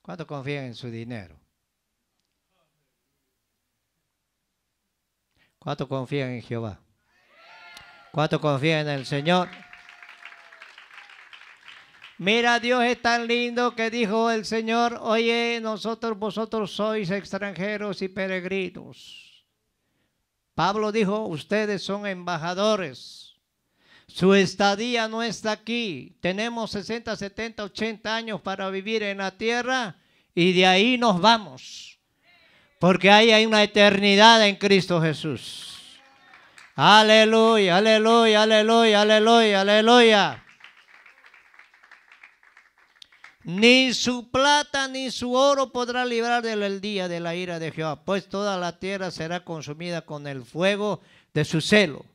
¿Cuánto confían en su dinero? ¿Cuánto confían en Jehová? ¿Cuánto confía en el Señor? Mira, Dios es tan lindo que dijo el Señor, oye, nosotros vosotros sois extranjeros y peregrinos. Pablo dijo, ustedes son embajadores. Su estadía no está aquí. Tenemos 60, 70, 80 años para vivir en la tierra y de ahí nos vamos. Porque ahí hay una eternidad en Cristo Jesús. Aleluya, aleluya, aleluya, aleluya, aleluya. Ni su plata ni su oro podrá librar del día de la ira de Jehová, pues toda la tierra será consumida con el fuego de su celo,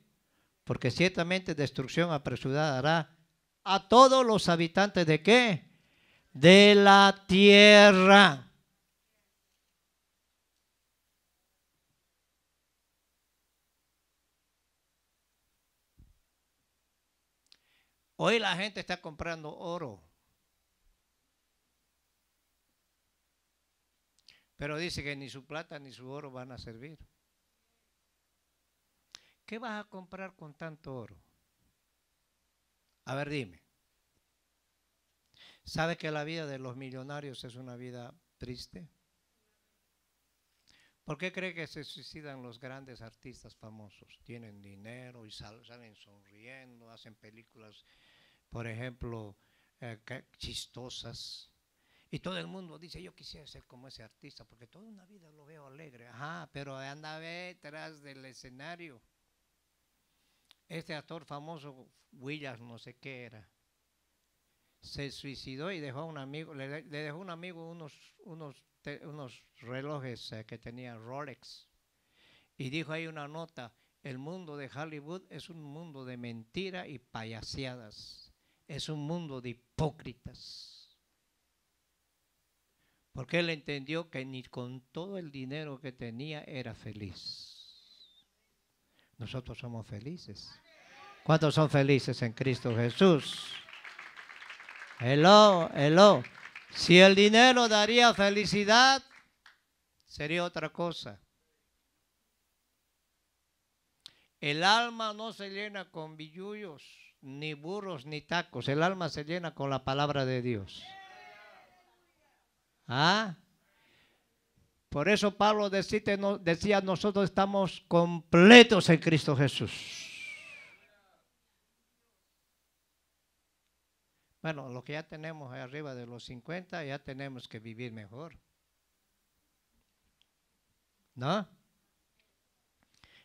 porque ciertamente destrucción apresurada a todos los habitantes de qué? De la tierra. Hoy la gente está comprando oro. Pero dice que ni su plata ni su oro van a servir. ¿Qué vas a comprar con tanto oro? A ver, dime. ¿Sabe que la vida de los millonarios es una vida triste? ¿Por qué cree que se suicidan los grandes artistas famosos? Tienen dinero y salen sonriendo, hacen películas por ejemplo, eh, chistosas. Y todo el mundo dice, yo quisiera ser como ese artista, porque toda una vida lo veo alegre. Ajá, pero anda detrás del escenario. Este actor famoso, Williams, no sé qué era, se suicidó y dejó a un amigo, le, dejó a un amigo unos, unos, unos relojes eh, que tenía Rolex. Y dijo ahí una nota, el mundo de Hollywood es un mundo de mentira y payaseadas es un mundo de hipócritas. Porque él entendió que ni con todo el dinero que tenía era feliz. Nosotros somos felices. ¿Cuántos son felices en Cristo Jesús? Hello, hello. Si el dinero daría felicidad, sería otra cosa. El alma no se llena con billullos ni burros, ni tacos. El alma se llena con la palabra de Dios. ¿Ah? Por eso Pablo decía, nosotros estamos completos en Cristo Jesús. Bueno, lo que ya tenemos arriba de los 50, ya tenemos que vivir mejor. ¿No?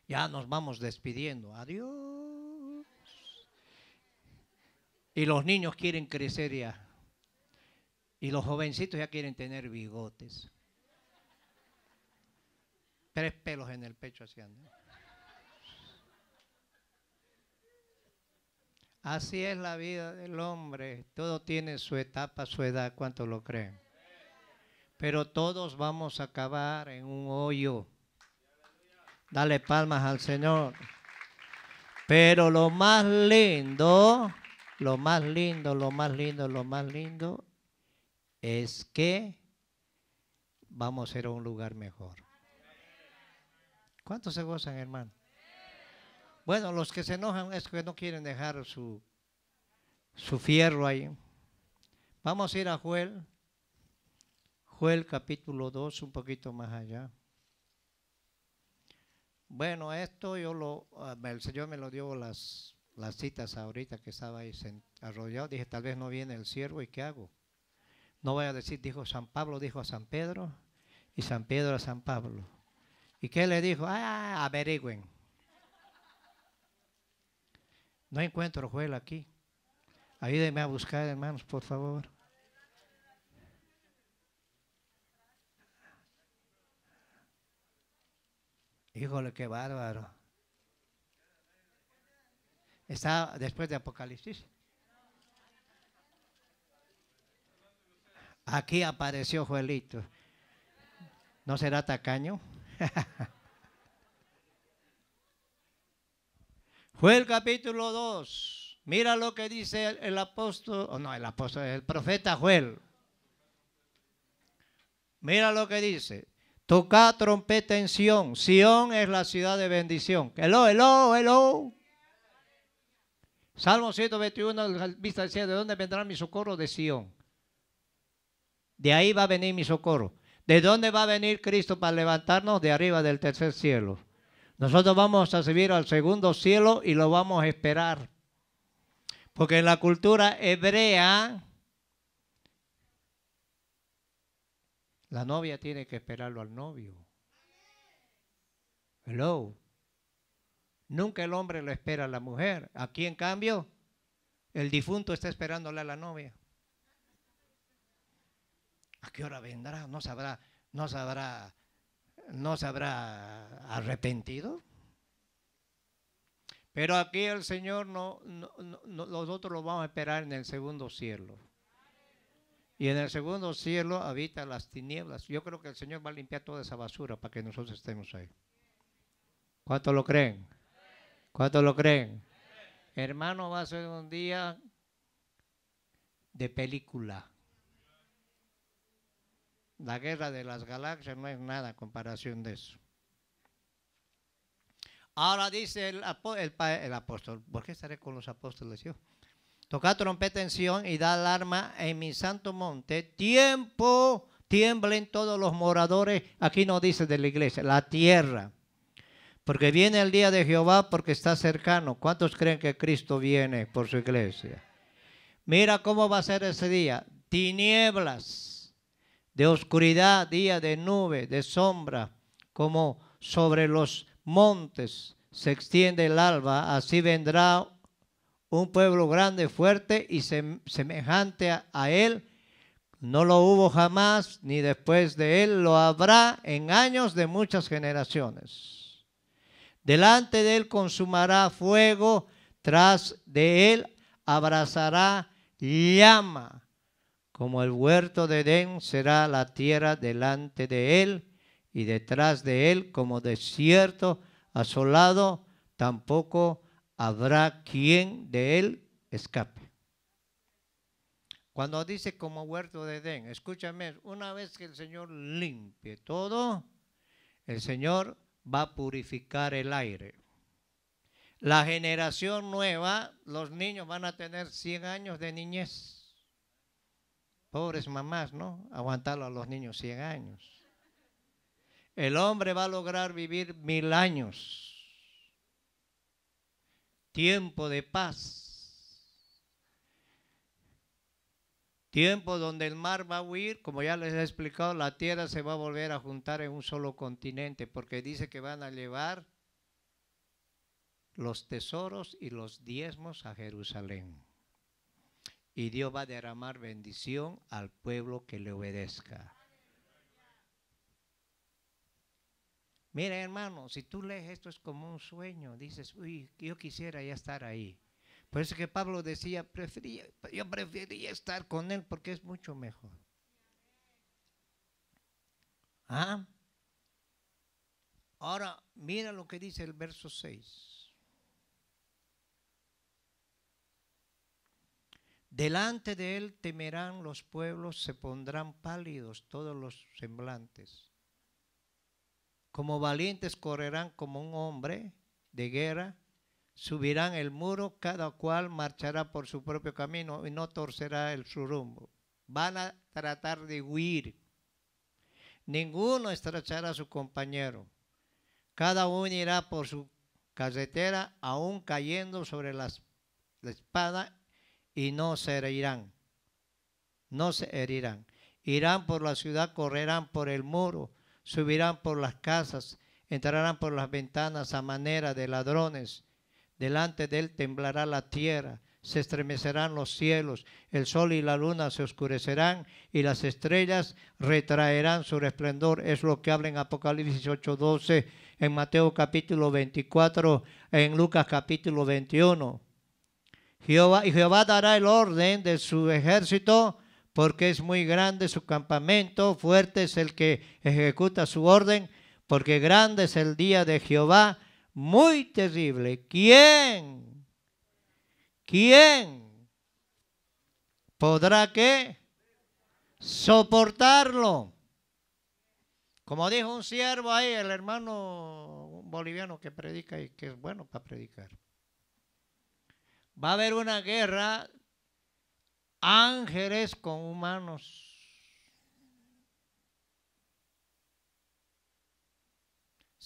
Ya nos vamos despidiendo. Adiós. Y los niños quieren crecer ya. Y los jovencitos ya quieren tener bigotes. Tres pelos en el pecho haciendo. Así es la vida del hombre. Todo tiene su etapa, su edad, cuánto lo creen. Pero todos vamos a acabar en un hoyo. Dale palmas al Señor. Pero lo más lindo lo más lindo, lo más lindo, lo más lindo es que vamos a ir a un lugar mejor. ¿Cuántos se gozan, hermano? Bueno, los que se enojan es que no quieren dejar su, su fierro ahí. Vamos a ir a Joel, Joel capítulo 2, un poquito más allá. Bueno, esto yo lo, ah, el Señor me lo dio las las citas ahorita que estaba ahí arrollado, dije, tal vez no viene el siervo y ¿qué hago? No voy a decir, dijo San Pablo, dijo a San Pedro y San Pedro a San Pablo. ¿Y qué le dijo? Ah, averigüen. No encuentro juel aquí. Ayúdenme a buscar, hermanos, por favor. Híjole, qué bárbaro. Está después de Apocalipsis. Aquí apareció Juelito. ¿No será tacaño? Juel, capítulo 2. Mira lo que dice el, apóstol, o no, el apóstol, el profeta Juel. Mira lo que dice. Toca trompeta en Sion. Sión es la ciudad de bendición. Hello, hello, hello. Salmo 121, vista decía, ¿de dónde vendrá mi socorro? De Sión. De ahí va a venir mi socorro. ¿De dónde va a venir Cristo para levantarnos? De arriba del tercer cielo. Nosotros vamos a subir al segundo cielo y lo vamos a esperar. Porque en la cultura hebrea, la novia tiene que esperarlo al novio. Hello. Nunca el hombre lo espera a la mujer. Aquí, en cambio, el difunto está esperándole a la novia. ¿A qué hora vendrá? ¿No sabrá, no sabrá, no sabrá arrepentido? Pero aquí el Señor no, nosotros lo vamos a esperar en el segundo cielo. Y en el segundo cielo habita las tinieblas. Yo creo que el Señor va a limpiar toda esa basura para que nosotros estemos ahí. ¿Cuántos lo creen? ¿Cuántos lo creen? Hermano, va a ser un día de película. La guerra de las galaxias no es nada en comparación de eso. Ahora dice el, apóstol, ¿por qué estaré con los apóstoles yo? Toca trompeta en Sion y da alarma en mi santo monte. Tiempo, tiemblen todos los moradores. Aquí no dice de la iglesia, la tierra. Porque viene el día de Jehová porque está cercano. ¿Cuántos creen que Cristo viene por su iglesia? Mira cómo va a ser ese día. Tinieblas, de oscuridad, día de nube, de sombra, como sobre los montes se extiende el alba. Así vendrá un pueblo grande, fuerte y semejante a, él. No lo hubo jamás, ni después de él lo habrá en años de muchas generaciones. Delante de él consumará fuego, tras de él abrazará llama. Como el huerto de Edén será la tierra delante de él y detrás de él como desierto asolado, tampoco habrá quien de él escape. Cuando dice como huerto de Edén, escúchame, una vez que el Señor limpie todo, el Señor va a purificar el aire. La generación nueva, los niños van a tener 100 años de niñez. Pobres mamás, ¿no? Aguantarlo a los niños 100 años. El hombre va a lograr vivir mil años. Tiempo de paz. Tiempo donde el mar va a huir, como ya les he explicado, la tierra se va a volver a juntar en un solo continente, porque dice que van a llevar los tesoros y los diezmos a Jerusalén. Y Dios va a derramar bendición al pueblo que le obedezca. Mira, hermano, si tú lees esto es como un sueño, dices, uy, yo quisiera ya estar ahí. Por eso que Pablo decía, prefería, yo prefería estar con él porque es mucho mejor. ¿Ah? Ahora, mira lo que dice el verso 6. Delante de él temerán los pueblos, se pondrán pálidos todos los semblantes. Como valientes correrán como un hombre de guerra, subirán el muro, cada cual marchará por su propio camino y no torcerá el, su rumbo. Van a tratar de huir. Ninguno estrechará a su compañero. Cada uno irá por su carretera, aún cayendo sobre la espada, y no se herirán. No se herirán. Irán por la ciudad, correrán por el muro, subirán por las casas, entrarán por las ventanas a manera de ladrones Delante de él temblará la tierra, se estremecerán los cielos, el sol y la luna se oscurecerán y las estrellas retraerán su resplandor. Es lo que habla en Apocalipsis 8:12, en Mateo capítulo 24, en Lucas capítulo 21. Jehová, y Jehová dará el orden de su ejército, porque es muy grande su campamento, fuerte es el que ejecuta su orden, porque grande es el día de Jehová muy terrible. ¿Quién? ¿Quién podrá que Soportarlo. Como dijo un siervo ahí, el hermano boliviano que predica y que es bueno para predicar. Va a haber una guerra ángeles con humanos.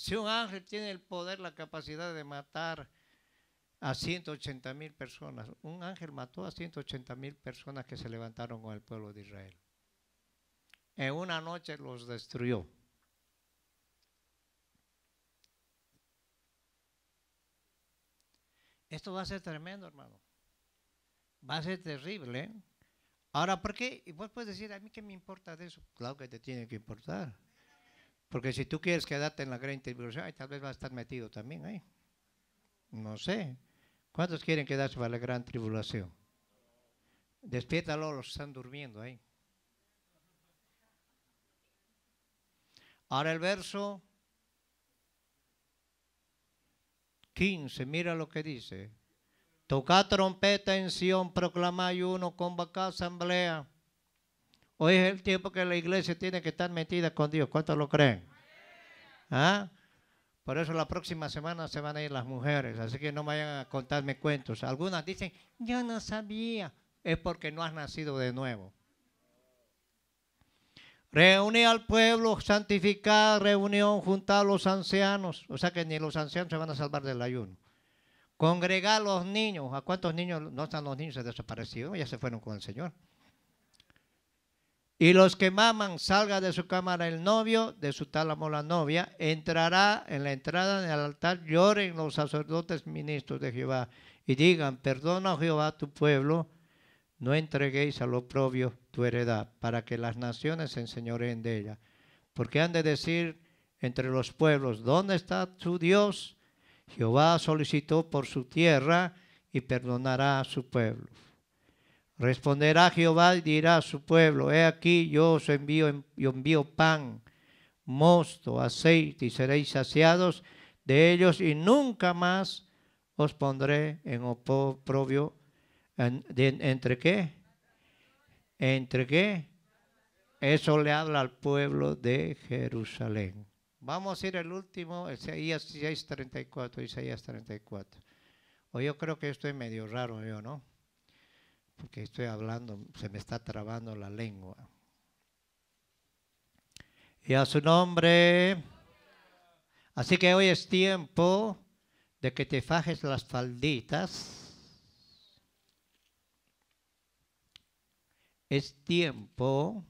Si un ángel tiene el poder, la capacidad de matar a 180 mil personas, un ángel mató a 180 mil personas que se levantaron con el pueblo de Israel. En una noche los destruyó. Esto va a ser tremendo, hermano. Va a ser terrible. ¿eh? Ahora, ¿por qué? Y vos puedes decir, a mí qué me importa de eso. Claro que te tiene que importar. Porque si tú quieres quedarte en la gran tribulación, tal vez va a estar metido también ahí. No sé. ¿Cuántos quieren quedarse para la gran tribulación? Despiértalo los que están durmiendo ahí. Ahora el verso 15, mira lo que dice. Toca trompeta en Sion, proclama uno, convoca asamblea Hoy es el tiempo que la iglesia tiene que estar metida con Dios. ¿Cuántos lo creen? ¿Ah? Por eso la próxima semana se van a ir las mujeres, así que no vayan a contarme cuentos. Algunas dicen, yo no sabía. Es porque no has nacido de nuevo. Reúne al pueblo, santificar, reunión, juntar a los ancianos. O sea que ni los ancianos se van a salvar del ayuno. Congregar a los niños. ¿A cuántos niños? No están los niños, desaparecidos, ya se fueron con el Señor. Y los que maman, salga de su cámara el novio, de su tálamo la novia, entrará en la entrada del altar, lloren los sacerdotes ministros de Jehová y digan, perdona oh Jehová tu pueblo, no entreguéis a lo propio tu heredad, para que las naciones se enseñoreen de ella. Porque han de decir entre los pueblos, ¿dónde está tu Dios? Jehová solicitó por su tierra y perdonará a su pueblo. Responderá Jehová y dirá a su pueblo, he aquí yo os envío, envío pan, mosto, aceite y seréis saciados de ellos y nunca más os pondré en oprobio. En, ¿Entre qué? ¿Entre qué? Eso le habla al pueblo de Jerusalén. Vamos a ir el último, Isaías 34, Isaías 34. O yo creo que esto es medio raro, yo, ¿no? porque estoy hablando, se me está trabando la lengua. Y a su nombre. Así que hoy es tiempo de que te fajes las falditas. Es tiempo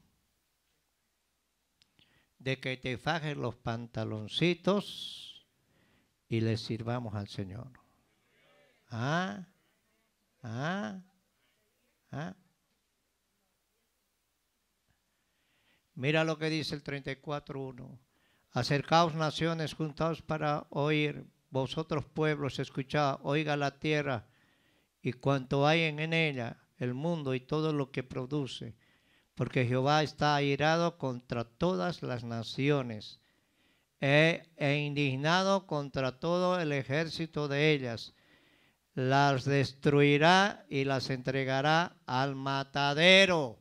de que te fajes los pantaloncitos y le sirvamos al Señor. ¿Ah? ¿Ah? ¿Ah? Mira lo que dice el 34.1. Acercaos naciones, juntados para oír, vosotros pueblos, escuchad, oiga la tierra y cuanto hay en ella, el mundo y todo lo que produce, porque Jehová está airado contra todas las naciones eh, e indignado contra todo el ejército de ellas las destruirá y las entregará al matadero.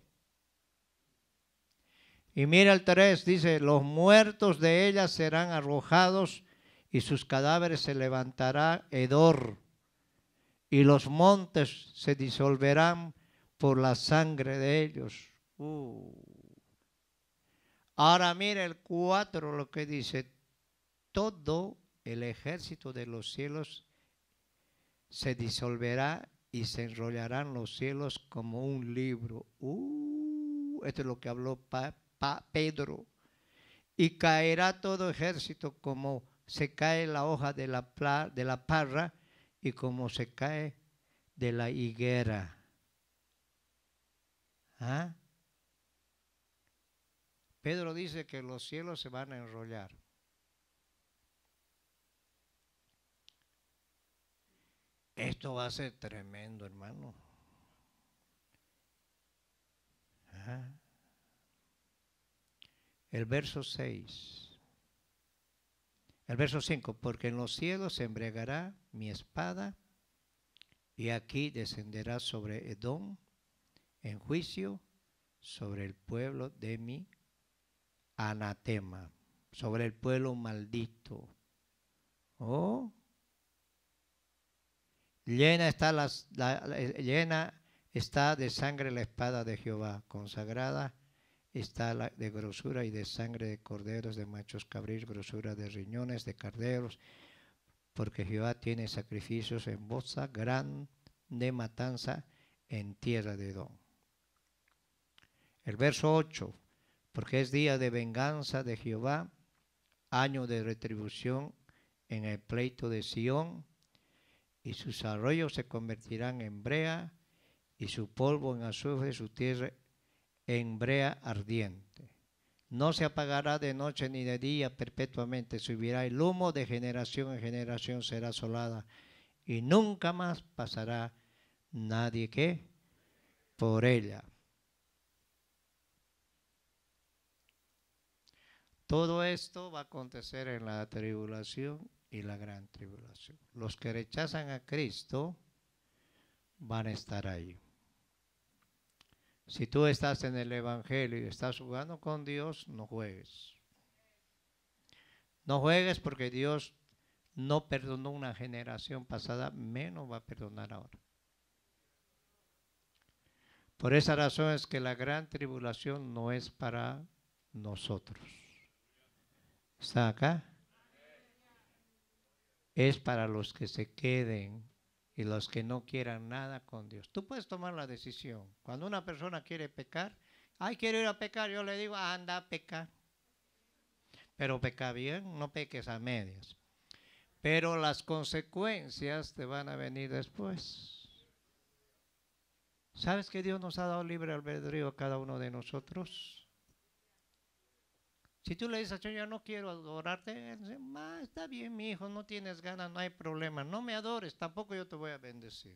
Y mira el 3, dice, los muertos de ellas serán arrojados y sus cadáveres se levantará hedor y los montes se disolverán por la sangre de ellos. Uh. Ahora mira el 4 lo que dice, todo el ejército de los cielos se disolverá y se enrollarán los cielos como un libro. Uh, esto es lo que habló Pedro. Y caerá todo ejército como se cae la hoja de la, de la parra y como se cae de la higuera. ¿Ah? Pedro dice que los cielos se van a enrollar. Esto va a ser tremendo, hermano. El verso 6. El verso 5, porque en los cielos se embriagará mi espada y aquí descenderá sobre Edom en juicio sobre el pueblo de mi anatema, sobre el pueblo maldito. Oh, Llena está, eh, llena está de sangre la espada de Jehová, consagrada está de grosura y de sangre de corderos, de machos cabrís, grosura de riñones, de carderos, porque Jehová tiene sacrificios en boza, gran de matanza en tierra de don. El verso 8, porque es día de venganza de Jehová, año de retribución en el pleito de Sión, y sus arroyos se convertirán en brea, y su polvo en azufre, su tierra en brea ardiente. No se apagará de noche ni de día perpetuamente, subirá el humo de generación en generación, será asolada, y nunca más pasará nadie que por ella. Todo esto va a acontecer en la tribulación y la gran tribulación. Los que rechazan a Cristo van a estar ahí. Si tú estás en el Evangelio y estás jugando con Dios, no juegues. No juegues porque Dios no perdonó una generación pasada, menos va a perdonar ahora. Por esa razón es que la gran tribulación no es para nosotros. ¿Está acá? es para los que se queden y los que no quieran nada con Dios. Tú puedes tomar la decisión. Cuando una persona quiere pecar, ay, quiero ir a pecar, yo le digo, anda a pecar. Pero peca bien, no peques a medias. Pero las consecuencias te van a venir después. ¿Sabes que Dios nos ha dado libre albedrío a cada uno de nosotros? Si tú le dices, yo ya no quiero adorarte, ah, está bien, mi hijo, no tienes ganas, no hay problema, no me adores, tampoco yo te voy a bendecir.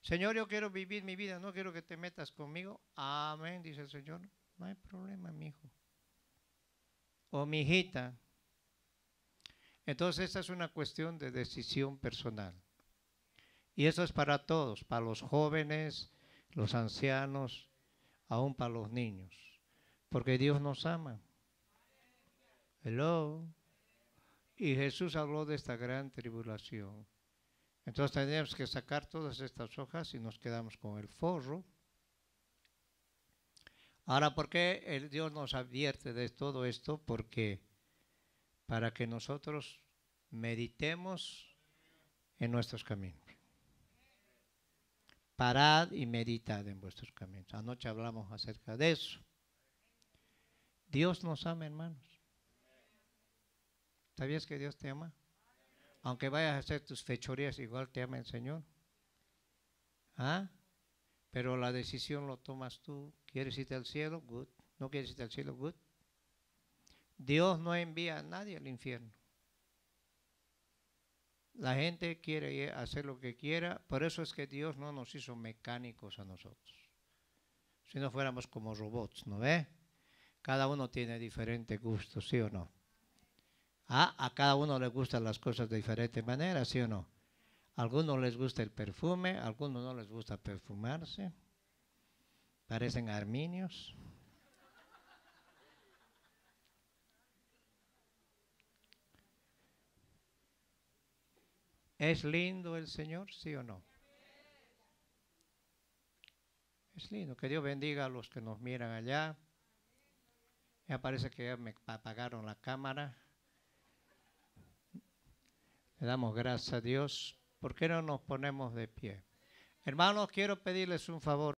Señor, yo quiero vivir mi vida, no quiero que te metas conmigo. Amén, dice el Señor. No hay problema, mi hijo. O oh, mi hijita. Entonces, esta es una cuestión de decisión personal. Y eso es para todos, para los jóvenes, los ancianos, aún para los niños. Porque Dios nos ama. Hello. Y Jesús habló de esta gran tribulación. Entonces tenemos que sacar todas estas hojas y nos quedamos con el forro. Ahora, ¿por qué el Dios nos advierte de todo esto? Porque para que nosotros meditemos en nuestros caminos. Parad y meditad en vuestros caminos. Anoche hablamos acerca de eso. Dios nos ama, hermanos. ¿Sabías que Dios te ama? Aunque vayas a hacer tus fechorías, igual te ama el Señor. ¿Ah? Pero la decisión lo tomas tú. ¿Quieres irte al cielo? Good. ¿No quieres irte al cielo? Good. Dios no envía a nadie al infierno. La gente quiere hacer lo que quiera, por eso es que Dios no nos hizo mecánicos a nosotros. Si no fuéramos como robots, ¿no ve? Cada uno tiene diferente gusto, ¿sí o no? Ah, a cada uno le gustan las cosas de diferente manera, ¿sí o no? A algunos les gusta el perfume, a algunos no les gusta perfumarse. Parecen arminios. ¿Es lindo el Señor, sí o no? Es lindo. Que Dios bendiga a los que nos miran allá. Me parece que ya me apagaron la cámara. Le damos gracias a Dios. ¿Por qué no nos ponemos de pie? Hermanos, quiero pedirles un favor.